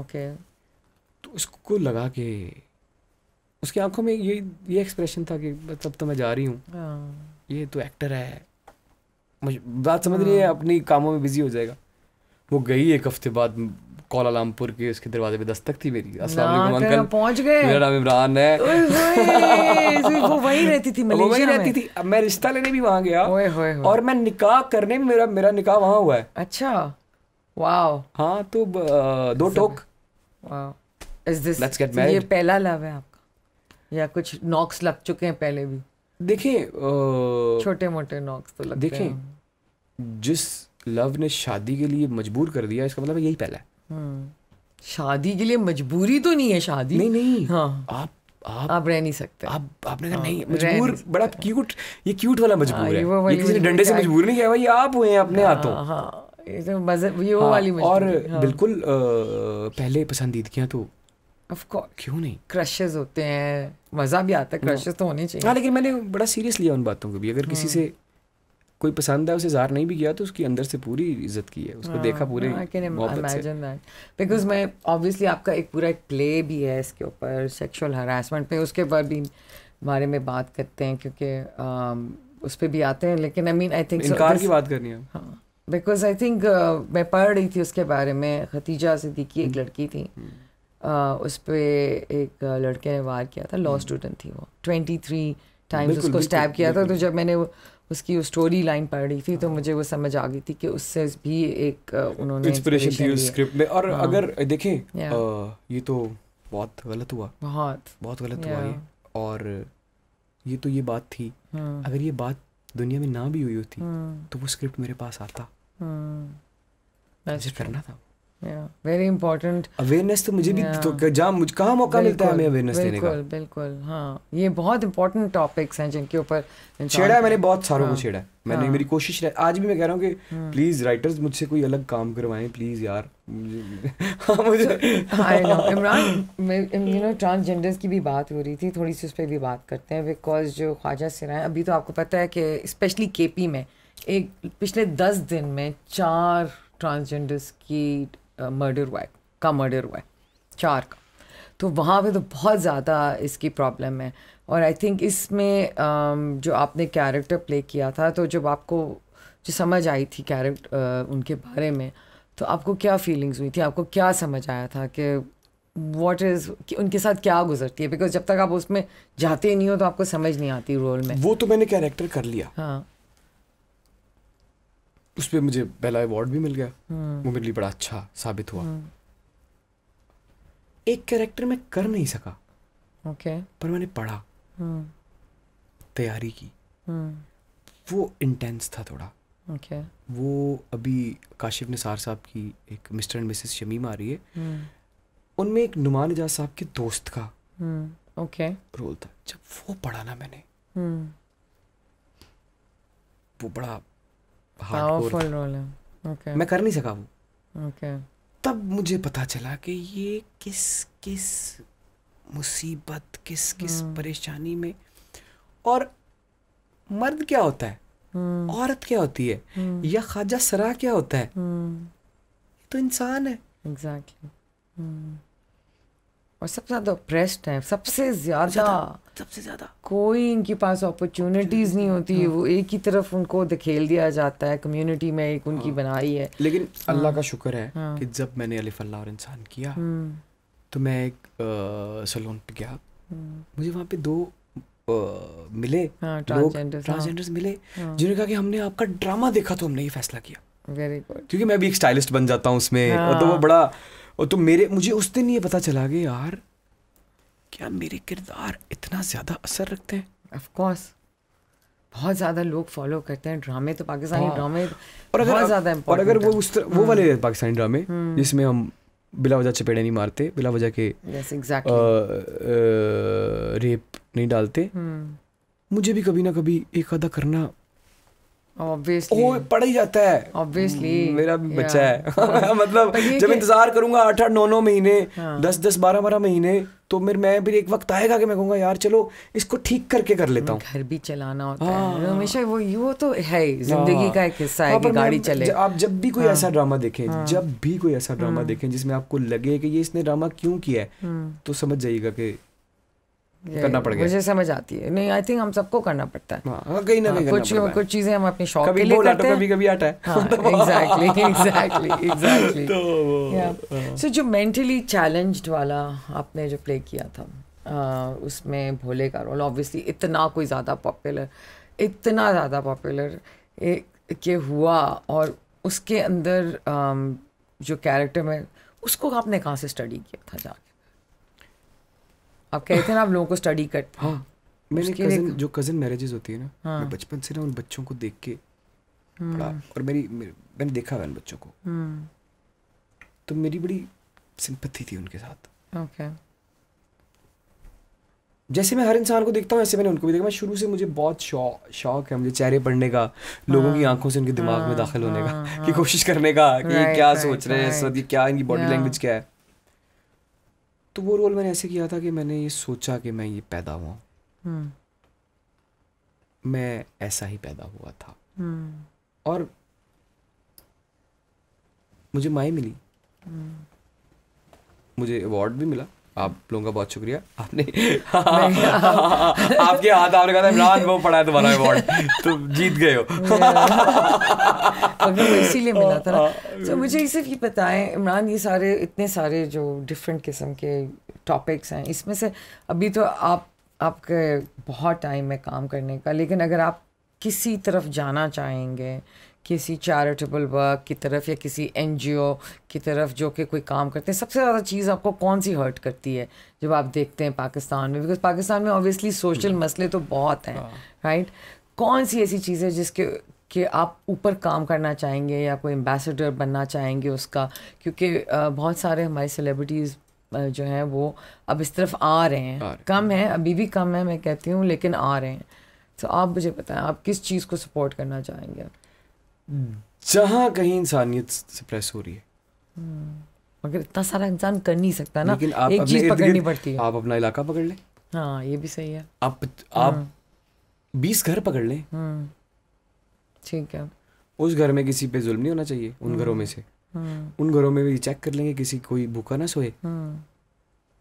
ओके तो उसको लगा कि उसकी आंखों में ये ये एक्सप्रेशन था कि तब तो मैं जा रही हूँ ये तो एक्टर है मुझे बात समझ रही है अपनी कामों में बिजी हो जाएगा वो गई एक हफ्ते बाद कोलालमपुर के उसके दरवाजे पे दस्तक थी मेरी अस्सलाम अंकल पहुंच गए मेरा नाम इमरान है वो वहीं रहती थी मलेशिया वहीं रहती थी मैं रिश्ता लेने भी वहां गया ओए होए और मैं निकाह करने भी मेरा मेरा निकाह वहां हुआ है अच्छा वाओ हाँ तो दो टोक wow is this let's get married ये पहला लव है आपका या कुछ नॉक्स लग चुके हैं पहले भी देखिए छोटे मोटे नॉक्स तो लगते देखिए जिस लव ने शादी के लिए मजबूर कर दिया इसका मतलब यही पहला है हाँ। शादी के लिए मजबूरी तो नहीं है शादी नहीं नहीं हाँ आप आप आप रह नहीं सकते आप आपने कहा हाँ, नहीं मजबूर बड़ा क्यूट ये क्यूट वाला मजबूर हाँ, है ये किसी डंडे से मजबूर नहीं किया भाई आप हुए हैं अपने हाथों ये तो मजहब ये वो वाली और बिल्कुल पहले पसंदीदगियाँ तो ऑफकोर्स क्यों नहीं क्रशेज होते हैं मज़ा भी आता है क्रशेज तो होने चाहिए हाँ लेकिन मैंने बड़ा सीरियस लिया उन बातों को भी अगर किसी से कोई पसंद है उसे जहर नहीं भी किया तो उसकी अंदर से पूरी इज्जत की है उसको देखा हाँ, पूरे हाँ, बिकॉज मैं ऑब्वियसली आपका एक पूरा एक प्ले भी है इसके ऊपर सेक्शुअल हरासमेंट पे उसके ऊपर भी बारे में बात करते हैं क्योंकि um, उस पर भी आते हैं लेकिन आई मीन आई थिंक इनकार की बात करनी है बिकॉज आई थिंक मैं पढ़ रही थी उसके बारे में खतीजा सिद्दीकी एक हम्म। लड़की थी Uh, उस पर एक लड़के ने वार किया था लॉ स्टूडेंट हम्म। थी वो ट्वेंटी थ्री टाइम्स उसको स्टैप किया था तो जब मैंने उसकी वो स्टोरी लाइन पढ़ रही थी तो मुझे वो समझ आ गई थी कि उससे भी एक उन्होंने इंस्पिरेशन थी उस स्क्रिप्ट में और हाँ। अगर देखें ये तो बहुत गलत हुआ बहुत बहुत गलत हुआ ये और ये तो ये बात थी हाँ। अगर ये बात दुनिया में ना भी हुई होती हाँ। तो वो स्क्रिप्ट मेरे पास आता करना था वेरी इंपॉर्टेंट अवेयरनेस तो मुझे भी तो जहाँ मुझ कहाँ मौका मिलता है हमें अवेयरनेस देने का बिल्कुल हाँ ये बहुत इंपॉर्टेंट टॉपिक्स हैं जिनके ऊपर छेड़ा है मैंने बहुत सारों को हाँ, छेड़ा है मैंने हाँ. मेरी कोशिश रह आज भी मैं कह रहा हूँ कि प्लीज हाँ। राइटर्स मुझसे कोई अलग काम करवाएं प्लीज यार मुझे I know Imran you know transgenders की भी बात हो रही थी थोड़ी सी उस पर भी बात करते हैं बिकॉज जो ख्वाजा सिरा अभी तो आपको पता है कि स्पेशली के में एक पिछले दस दिन में चार ट्रांसजेंडर्स की मर्डर हुआ है का मर्डर हुआ है चार का तो वहाँ पे तो बहुत ज़्यादा इसकी प्रॉब्लम है और आई थिंक इसमें जो आपने कैरेक्टर प्ले किया था तो जब आपको जो समझ आई थी कैरेक्टर उनके बारे में तो आपको क्या फीलिंग्स हुई थी आपको क्या समझ आया था कि वॉट इज़ उनके साथ क्या गुजरती है बिकॉज जब तक आप उसमें जाते नहीं हो तो आपको समझ नहीं आती रोल में वो तो मैंने कैरेक्टर कर लिया हाँ उस पर मुझे पहला अवार्ड भी मिल गया हाँ। वो मेरे लिए बड़ा अच्छा साबित हुआ हाँ। एक कैरेक्टर मैं कर नहीं सका ओके okay. पर मैंने पढ़ा हाँ। तैयारी की वो इंटेंस था थोड़ा ओके okay. वो अभी काशिफ निसार साहब की एक मिस्टर एंड मिसेस शमीम आ रही है उनमें एक नुमान एजाज साहब के दोस्त का ओके okay. रोल था जब वो पढ़ा ना मैंने वो बड़ा पावरफुल रोल है ओके मैं कर नहीं सका वो ओके तब मुझे पता चला कि ये किस किस मुसीबत किस किस हम्म। परेशानी में और मर्द क्या होता है हम्म। औरत क्या होती है हम्म। या ख्वाजा सरा क्या होता है तो इंसान है एग्जैक्टली exactly. और सबसे ज़्यादा ऑप्रेस्ड है सबसे ज़्यादा सबसे ज़्यादा कोई इनके पास अपॉर्चुनिटीज़ नहीं होती हाँ। वो एक ही तरफ उनको धकेल दिया जाता है कम्युनिटी में एक उनकी हाँ। बनाई है लेकिन हाँ। अल्लाह का शुक्र है हाँ। कि जब मैंने अलिफ अल्लाह और इंसान किया हम्म। तो मैं एक सलून पे गया हम्म। मुझे वहाँ पे दो आ, मिले हाँ, ट्रांसजेंडर्स हाँ। मिले हाँ। जिन्होंने कहा कि हमने आपका ड्रामा देखा तो हमने ये फैसला किया वेरी गुड क्योंकि मैं भी एक स्टाइलिस्ट बन जाता हूँ उसमें हाँ, और तो वो हाँ। बड़ा और तो मेरे मुझे उस दिन ये पता चला कि यार क्या मेरे किरदार इतना ज़्यादा असर रखते हैं ऑफ कोर्स बहुत ज़्यादा लोग फॉलो करते हैं ड्रामे तो पाकिस्तानी ड्रामे हाँ। और अगर बहुत ज़्यादा और अगर वो उस वो वाले हाँ। पाकिस्तानी ड्रामे हम्म। जिसमें हम बिला वजह चपेड़े नहीं मारते बिला वजह के yes, exactly. आ, आ, रेप नहीं डालते hmm. मुझे भी कभी ना कभी एक अदा करना ऑब्वियसली ही जाता है ऑब्वियसली हम्म, मेरा भी बच्चा है मतलब जब इंतजार करूंगा आठ आठ नौ नौ महीने हाँ। दस दस बारह बारह महीने तो मेरे मैं भी एक वक्त आएगा कि मैं कहूँगा यार चलो इसको ठीक करके कर लेता हूँ हम्म, घर भी चलाना होता हाँ, है हमेशा वो वो तो है हाँ। जिंदगी का एक हिस्सा है हाँ, कि गाड़ी चले आप जब भी कोई हाँ, ऐसा ड्रामा देखें हाँ, जब भी कोई ऐसा ड्रामा देखें जिसमें आपको लगे कि ये इसने ड्रामा क्यों किया है हम्म। तो समझ जाइएगा कि करना पड़ गया मुझे समझ आती है नहीं आई थिंक हम सबको करना पड़ता है हाँ, हाँ, कहीं ना कहीं हाँ, कुछ कुछ चीजें हम अपने शौक के लिए तो करते हैं कभी कभी आटा है एग्जैक्टली एग्जैक्टली एग्जैक्टली सो जो मेंटली चैलेंज्ड वाला आपने जो प्ले किया था उसमें भोले का रोल ऑब्वियसली इतना कोई ज़्यादा पॉपुलर इतना ज़्यादा पॉपुलर के हुआ और उसके अंदर जो कैरेक्टर में उसको आपने कहाँ से स्टडी किया था जाके आप कहते हैं ना आप लोगों को स्टडी कर हाँ मैंने कजन जो कजन मैरिजेज होती है ना हाँ. मैं बचपन से ना उन बच्चों को देख के हम्म। और मेरी मैंने देखा है उन बच्चों को हम्म। तो मेरी बड़ी सिंपत्ति थी उनके साथ ओके जैसे मैं हर इंसान को देखता हूँ ऐसे मैंने उनको भी देखा मैं शुरू से मुझे बहुत शौक शौक है मुझे चेहरे पढ़ने का लोगों की हाँ। आंखों से उनके दिमाग में हाँ, दाखिल होने का हाँ, की कोशिश करने का कि ये क्या सोच रहे हैं इस ये क्या इनकी बॉडी लैंग्वेज क्या है तो वो रोल मैंने ऐसे किया था कि मैंने ये सोचा कि मैं ये पैदा हुआ हम्म। मैं ऐसा ही पैदा हुआ था हम्म। और मुझे माए मिली हम्म। मुझे अवार्ड भी मिला आप लोगों का बहुत शुक्रिया आपने आपके हाथ आपने कहा इमरान वो पढ़ा है तुम्हारा अवार्ड तो जीत गए हो इसीलिए मिला था तो मुझे ये सिर्फ ये पता है इमरान ये सारे इतने सारे जो डिफरेंट किस्म के टॉपिक्स हैं इसमें से अभी तो आप आपके बहुत टाइम है काम करने का लेकिन अगर आप किसी तरफ जाना चाहेंगे किसी चैरिटेबल वर्क की तरफ या किसी एन की तरफ जो कि कोई काम करते हैं सबसे ज़्यादा चीज़ आपको कौन सी हर्ट करती है जब आप देखते हैं पाकिस्तान में बिकॉज पाकिस्तान में ऑब्वियसली हम्म। सोशल मसले तो बहुत हैं राइट हाँ। कौन सी ऐसी चीज़ें जिसके कि आप ऊपर काम करना चाहेंगे या कोई एम्बेसडर बनना चाहेंगे उसका क्योंकि बहुत सारे हमारे सेलिब्रिटीज़ जो हैं वो अब इस तरफ आ रहे हैं कम है अभी भी कम है मैं कहती हूँ लेकिन आ रहे हैं तो आप मुझे बताएं आप किस चीज़ को सपोर्ट करना चाहेंगे जहां कहीं इंसानियत सप्रेस हो रही है हम्म। मगर इतना सारा इंसान कर नहीं सकता ना लेकिन आप एक चीज पकड़नी पड़ती है आप अपना इलाका पकड़ ले हाँ ये भी सही है आप आप हम्म। बीस घर पकड़ लें हम्म। ठीक है उस घर में किसी पे जुल्म नहीं होना चाहिए उन घरों में से उन घरों में भी चेक कर लेंगे किसी कोई भूखा ना सोए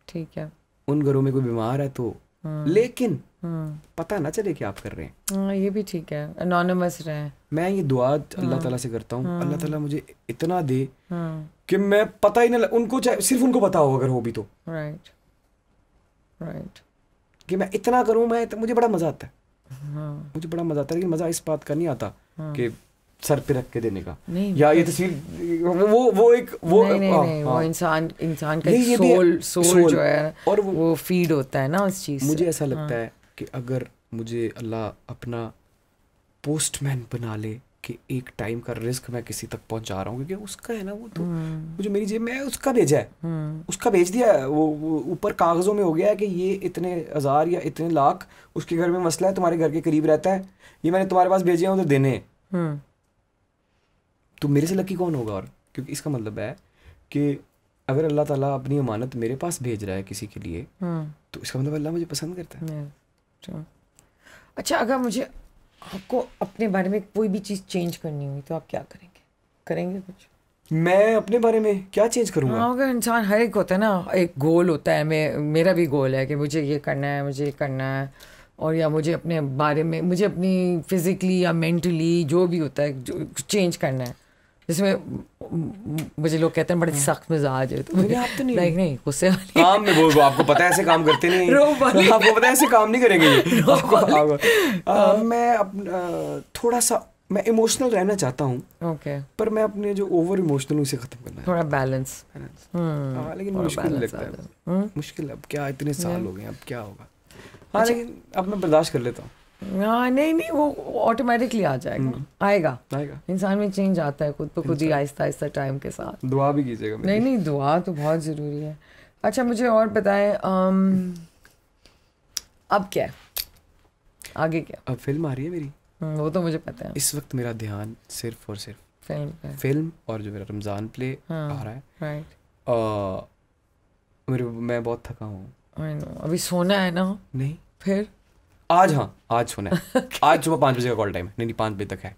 ठीक है उन घरों में कोई बीमार है तो हाँ। लेकिन हाँ। पता ना चले कि आप कर रहे हैं हाँ, ये भी ठीक है अनोनमस रहे मैं ये दुआ अल्लाह ताला से करता हूँ अल्लाह ताला मुझे इतना दे कि मैं पता ही ना उनको चाहे सिर्फ उनको पता हो अगर हो भी तो राइट राइट कि मैं इतना करूँ मैं तो मुझे बड़ा मजा आता है मुझे बड़ा मजा आता है लेकिन मजा इस बात का नहीं आता कि सर पे रख के देने का नहीं या ये तस्वीर वो वो एक वो नहीं, नहीं, आ, हाँ, नहीं, आ, वो हाँ। इंसान इंसान का सोल, सोल सोल जो है और वो, वो फीड होता है ना उस चीज मुझे ऐसा लगता हाँ। है कि अगर मुझे अल्लाह अपना पोस्टमैन बना ले कि एक टाइम का रिस्क मैं किसी तक पहुंचा रहा हूँ क्योंकि उसका है ना वो तो हम्म। मुझे मेरी जेब में उसका भेजा है हम्म। उसका भेज दिया है वो ऊपर कागजों में हो गया है कि ये इतने हजार या इतने लाख उसके घर में मसला है तुम्हारे घर के करीब रहता है ये मैंने तुम्हारे पास भेजे हैं उधर देने hmm. तो मेरे से लकी कौन होगा और क्योंकि इसका मतलब है कि अगर अल्लाह ताला अपनी अमानत मेरे पास भेज रहा है किसी के लिए हम्म। तो इसका मतलब अल्लाह मुझे पसंद करता है अच्छा अगर मुझे आपको अपने बारे में कोई भी चीज़ चेंज करनी हुई तो आप क्या करेंगे करेंगे कुछ मैं अपने बारे में क्या चेंज करूँगा हाँ अगर इंसान हर एक होता है ना एक गोल होता है मैं मेरा भी गोल है कि मुझे ये करना है मुझे ये करना है और या मुझे अपने बारे में मुझे अपनी फिज़िकली या मेंटली जो भी होता है जो चेंज करना है जिसमें मुझे लोग कहते हैं बड़े हाँ। सख्त मिजाज है तो तो नहीं लाइक नहीं गुस्से वाली काम में वो आपको पता ऐसे काम करते नहीं आपको पता है ऐसे काम नहीं करेंगे आपको, आपको, आ, हाँ। मैं अप, थोड़ा सा मैं इमोशनल रहना चाहता हूँ ओके पर मैं अपने जो ओवर इमोशनल उसे खत्म करना थोड़ा बैलेंस हम्म, हाँ, हम्म। इतने साल हम्म। हो गए अब क्या होगा हाँ अच्छा, लेकिन अब मैं बर्दाश्त कर लेता हूँ हाँ, नहीं नहीं वो ऑटोमेटिकली आ जाएगा हम्म। आएगा आएगा इंसान में चेंज आता है खुद ब खुद ही आहिस्ता आहिस्ता टाइम के साथ दुआ भी कीजिएगा नहीं नहीं दुआ तो बहुत ज़रूरी है अच्छा मुझे और बताएं अब क्या आगे क्या अब फिल्म आ रही है मेरी हम्म, वो तो मुझे पता है इस वक्त मेरा ध्यान सिर्फ और सिर्फ फिल्म फिल्म और जो मेरा रमज़ान प्ले हाँ, आ रहा है राइट मेरे मैं बहुत थका हूँ अभी सोना है ना नहीं फिर आज हाँ आज सुना है आज सुबह पांच बजे का कॉल टाइम है नहीं नहीं पांच बजे तक है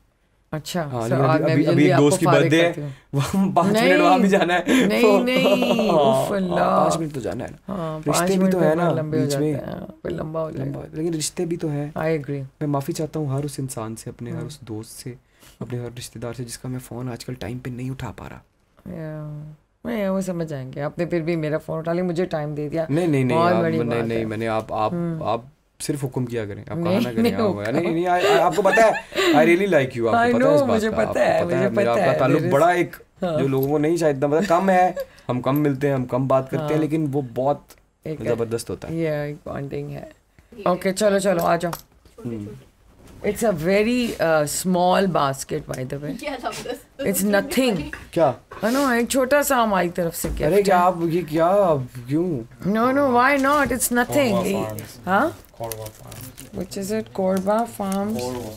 अच्छा हाँ, so अभी, अभी, अभी दोस्त की बर्थडे है मिनट वहाँ भी जाना है नहीं नहीं हाँ, हाँ, मिनट तो जाना है ना हाँ, रिश्ते भी तो है ना बीच में लंबा हो लेकिन रिश्ते भी तो है आई एग्री मैं माफ़ी चाहता हूँ हर उस इंसान से अपने हर उस दोस्त से अपने हर रिश्तेदार से जिसका मैं फ़ोन आजकल टाइम पे नहीं उठा पा रहा वो समझ जाएंगे आपने फिर भी मेरा फ़ोन उठा लिया मुझे टाइम दे दिया नहीं नहीं नहीं नहीं नहीं मैंने आप आप हम्म। आप सिर्फ हुक्म किया करें आप कहा ना करें हाँ नहीं नहीं आ, आपको पता है आई रियली लाइक यू आपको पता है मुझे पता है पता है आपका ताल्लुक बड़ा एक हाँ। जो लोगों को नहीं शायद पता कम है हम कम मिलते हैं हम कम बात करते हैं हाँ। लेकिन वो बहुत जबरदस्त होता है ये बॉन्डिंग है ओके चलो चलो आ जाओ हम्म। It's a very uh, small basket, by the way. It's nothing. क्या नो oh, एक छोटा सा हमारी तरफ से अरे क्या आप ये क्या आप क्यों No, no, why not? It's nothing. Korba Farms. Korba Which is it? Korba Farms. Korwa.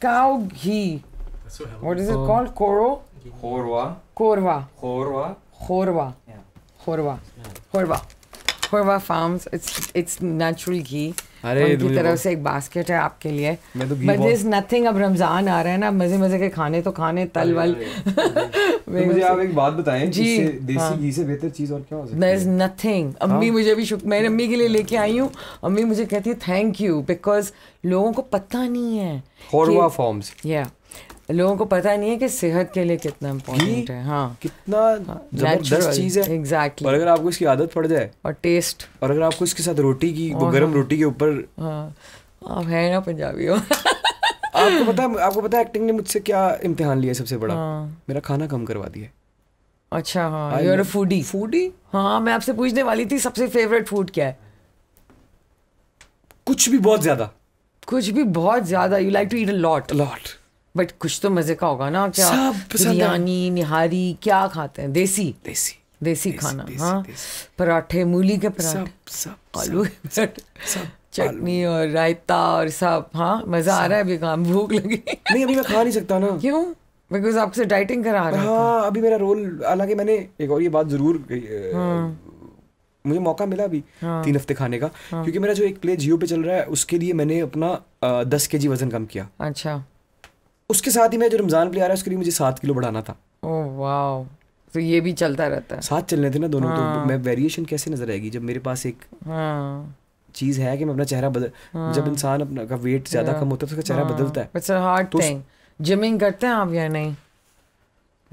Cow ghee. What is it called? Koro? Korwa. Korva. Korwa. Horva. Yeah. Horva. Farms. It's it's natural ghee. अरे उनकी तरफ से एक बास्केट है आपके लिए बट इज नथिंग अब रमजान आ रहा है ना मजे मजे के खाने तो खाने तल वल तो मुझे आप एक बात बताएं जी देसी हाँ। घी से बेहतर चीज और क्या हो सकती इज नथिंग हाँ? अम्मी मुझे भी शुक्र मेरी अम्मी के लिए लेके आई हूँ अम्मी मुझे कहती है थैंक यू बिकॉज लोगों को पता नहीं है फॉर्म्स या लोगों को पता नहीं है कि सेहत के लिए कितना इम्पोर्टेंट है हाँ कितना हाँ, जबरदस्त चीज है एग्जैक्टली exactly. और अगर आपको इसकी आदत पड़ जाए और टेस्ट और अगर आपको इसके साथ रोटी की वो हाँ। गर्म रोटी के ऊपर हाँ आप है ना पंजाबी हो आपको पता है आपको पता है एक्टिंग ने मुझसे क्या इम्तिहान लिया सबसे बड़ा हाँ। मेरा खाना कम करवा दिया अच्छा हाँ यू आर फूडी फूडी हाँ मैं आपसे पूछने वाली थी सबसे फेवरेट फूड क्या है कुछ भी बहुत ज्यादा कुछ भी बहुत ज्यादा you like to eat a lot lot but कुछ तो मजे का होगा ना क्या बिरयानी निहारी क्या खाते हैं देसी देसी देसी, खाना हाँ पराठे मूली के पराठे सब आलू चटनी और रायता और सब हाँ मजा आ रहा है अभी काम भूख लगी नहीं अभी मैं खा नहीं सकता ना क्यों बिकॉज आपसे डाइटिंग करा रहा हाँ अभी मेरा रोल हालांकि मैंने एक और ये बात जरूर हाँ। मुझे मौका मिला अभी हाँ। तीन हफ्ते खाने का हाँ। क्योंकि मेरा जो एक प्ले जियो पे चल रहा है उसके लिए मैंने अपना दस के वजन कम किया अच्छा उसके साथ ही मैं जो रमज़ान प्ले आ रहा है उसके लिए मुझे सात किलो बढ़ाना था ओह तो ये भी चलता रहता है साथ चलने थे ना दोनों तो हाँ। तो मैं वेरिएशन कैसे नजर आएगी जब मेरे पास एक हाँ। चीज है कि मैं अपना चेहरा बदल हाँ। जब इंसान अपना का वेट ज्यादा हाँ। कम होता है तो उसका चेहरा हाँ। बदलता है इट्स हार्ड जिमिंग करते हैं आप या नहीं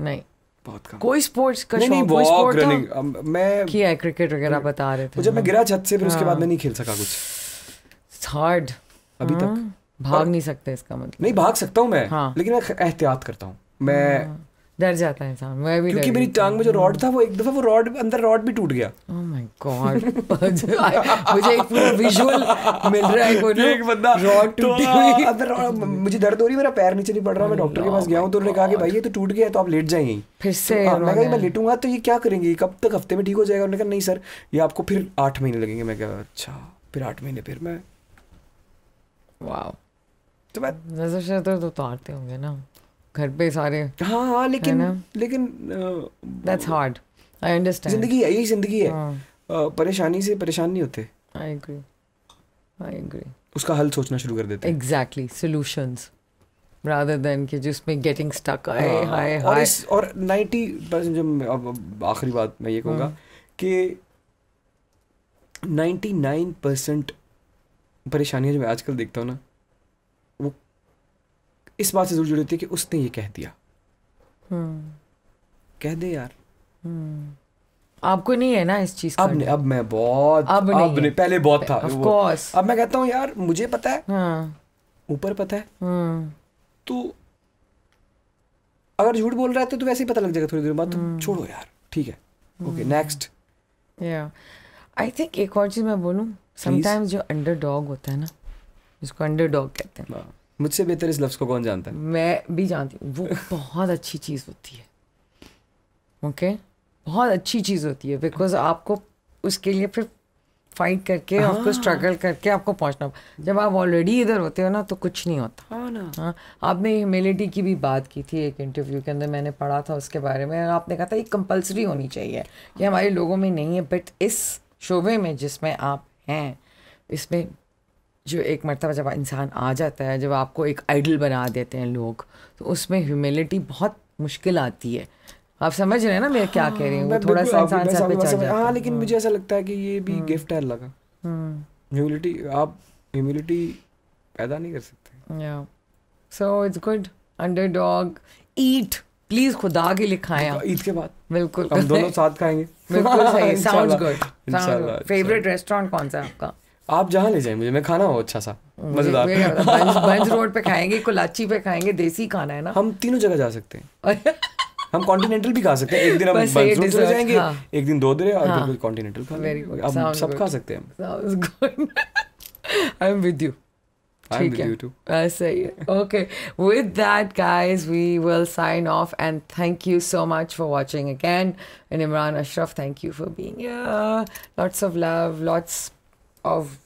नहीं बहुत कम कोई स्पोर्ट्स का नहीं, नहीं कोई स्पोर्ट तो रनिंग um, मैं किया है क्रिकेट वगैरह तो बता रहे थे जब मैं गिरा छत से फिर उसके हाँ। बाद मैं नहीं खेल सका कुछ हार्ड अभी तक भाग नहीं सकते इसका मतलब नहीं भाग सकता हूँ मैं हाँ लेकिन मैं एहतियात करता हूँ मैं हाँ, डर जाता है इंसान मैं भी क्योंकि मेरी टांग में जो रॉड था वो एक दफा वो रॉड अंदर रॉड भी टूट गया ओह माय गॉड मुझे एक पूरा विजुअल मिल रहा है कोई एक बंदा रॉड तो टूटी हाँ, हुई अंदर मुझे दर्द हो रही मेरा पैर नीचे नहीं पड़ रहा मैं डॉक्टर के oh पास गया हूं तो उन्होंने कहा कि भाई ये तो टूट गया तो आप लेट जाएंगे फिर तो से हाँ, मैं कहा मैं लेटूंगा तो ये क्या करेंगे कब तक हफ्ते में ठीक हो जाएगा उन्होंने कहा नहीं सर ये आपको फिर आठ महीने लगेंगे मैं कहा अच्छा फिर आठ महीने फिर मैं वाह तो मैं नजर शतर तो उतारते होंगे ना घर पे सारे हाँ हाँ लेकिन लेकिन दैट्स हार्ड आई अंडरस्टैंड जिंदगी है यही जिंदगी है हाँ। परेशानी से परेशान नहीं होते आई एग्री आई एग्री उसका हल सोचना शुरू कर देते हैं एग्जैक्टली सॉल्यूशंस rather than कि जिसमें गेटिंग स्टक आए हाय हाय और इस परसेंट जब अब आखिरी बात मैं ये कहूँगा हाँ। कि नाइन परसेंट परेशानियाँ जो मैं आजकल देखता हूँ ना इस बात से जरूर जुड़ी होती है कि उसने ये कह दिया हम्म। कह दे यार हम्म। आपको नहीं है ना इस चीज अब नहीं अब मैं बहुत अब नहीं, अब नहीं पहले बहुत था ऑफ कोर्स अब मैं कहता हूँ यार मुझे पता है हाँ। ऊपर हाँ. पता है हाँ. तो अगर झूठ बोल रहा है तो, वैसे ही पता लग जाएगा थोड़ी देर बाद तो छोड़ो यार ठीक है ओके नेक्स्ट या आई थिंक एक और चीज मैं बोलूं समटाइम्स जो अंडरडॉग होता है ना जिसको अंडरडॉग कहते हैं हाँ। मुझसे बेहतर इस लफ्ज को कौन जानता है मैं भी जानती हूँ वो बहुत अच्छी चीज़ होती है ओके okay? बहुत अच्छी चीज़ होती है बिकॉज आपको उसके लिए फिर फाइट करके हाँ। आपको स्ट्रगल करके आपको पहुंचना जब आप ऑलरेडी इधर होते हो ना तो कुछ नहीं होता हाँ ना हाँ आपने ह्यूमिलिटी की भी बात की थी एक इंटरव्यू के अंदर मैंने पढ़ा था उसके बारे में और आपने कहा था ये कंपलसरी होनी चाहिए कि हमारे लोगों में नहीं है बट इस शोबे में जिसमें आप हैं इसमें जो एक मरतबा जब इंसान आ जाता है जब आपको एक आइडल बना देते हैं लोग तो उसमें ह्यूमिलिटी बहुत मुश्किल आती है आप समझ रहे हैं ना मैं क्या हाँ, कह रही हूँ थोड़ा सा इंसान सब हाँ लेकिन मुझे ऐसा लगता है कि ये भी गिफ्ट हम्म। है लगा ह्यूमिलिटी हम्म। आप ह्यूमिलिटी पैदा नहीं कर सकते so it's good underdog eat please खुदा के की लिखाया हाँ, ईद के बाद बिल्कुल हम दोनों साथ खाएंगे बिल्कुल सही साउंड्स गुड फेवरेट रेस्टोरेंट कौन सा है आपका आप जहाँ ले जाए मुझे मैं खाना हो अच्छा सा मजेदार बंज रोड पे खाएंगे कुलाची पे खाएंगे देसी खाना है ना हम तीनों जगह जा सकते हैं हम कॉन्टिनेंटल भी खा सकते हैं एक दिन हम बंज रोड चले जाएंगे हाँ। एक दिन दो दिन और हाँ। कॉन्टिनेंटल खा लेंगे अब सब खा सकते हैं I am with you with that guys we will sign off and thank you so much for watching again and Imran Ashraf thank you for being lots of love lots of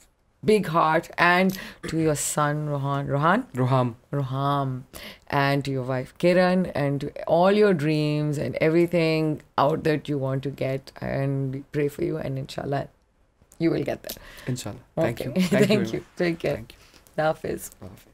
big heart and to your son Rohan Rohan Roham Roham and to your wife Kiran and to all your dreams and everything out that you want to get and pray for you and inshallah you will get there inshallah okay. thank you thank, thank you, you. take care thank you Hafiz. Hafiz.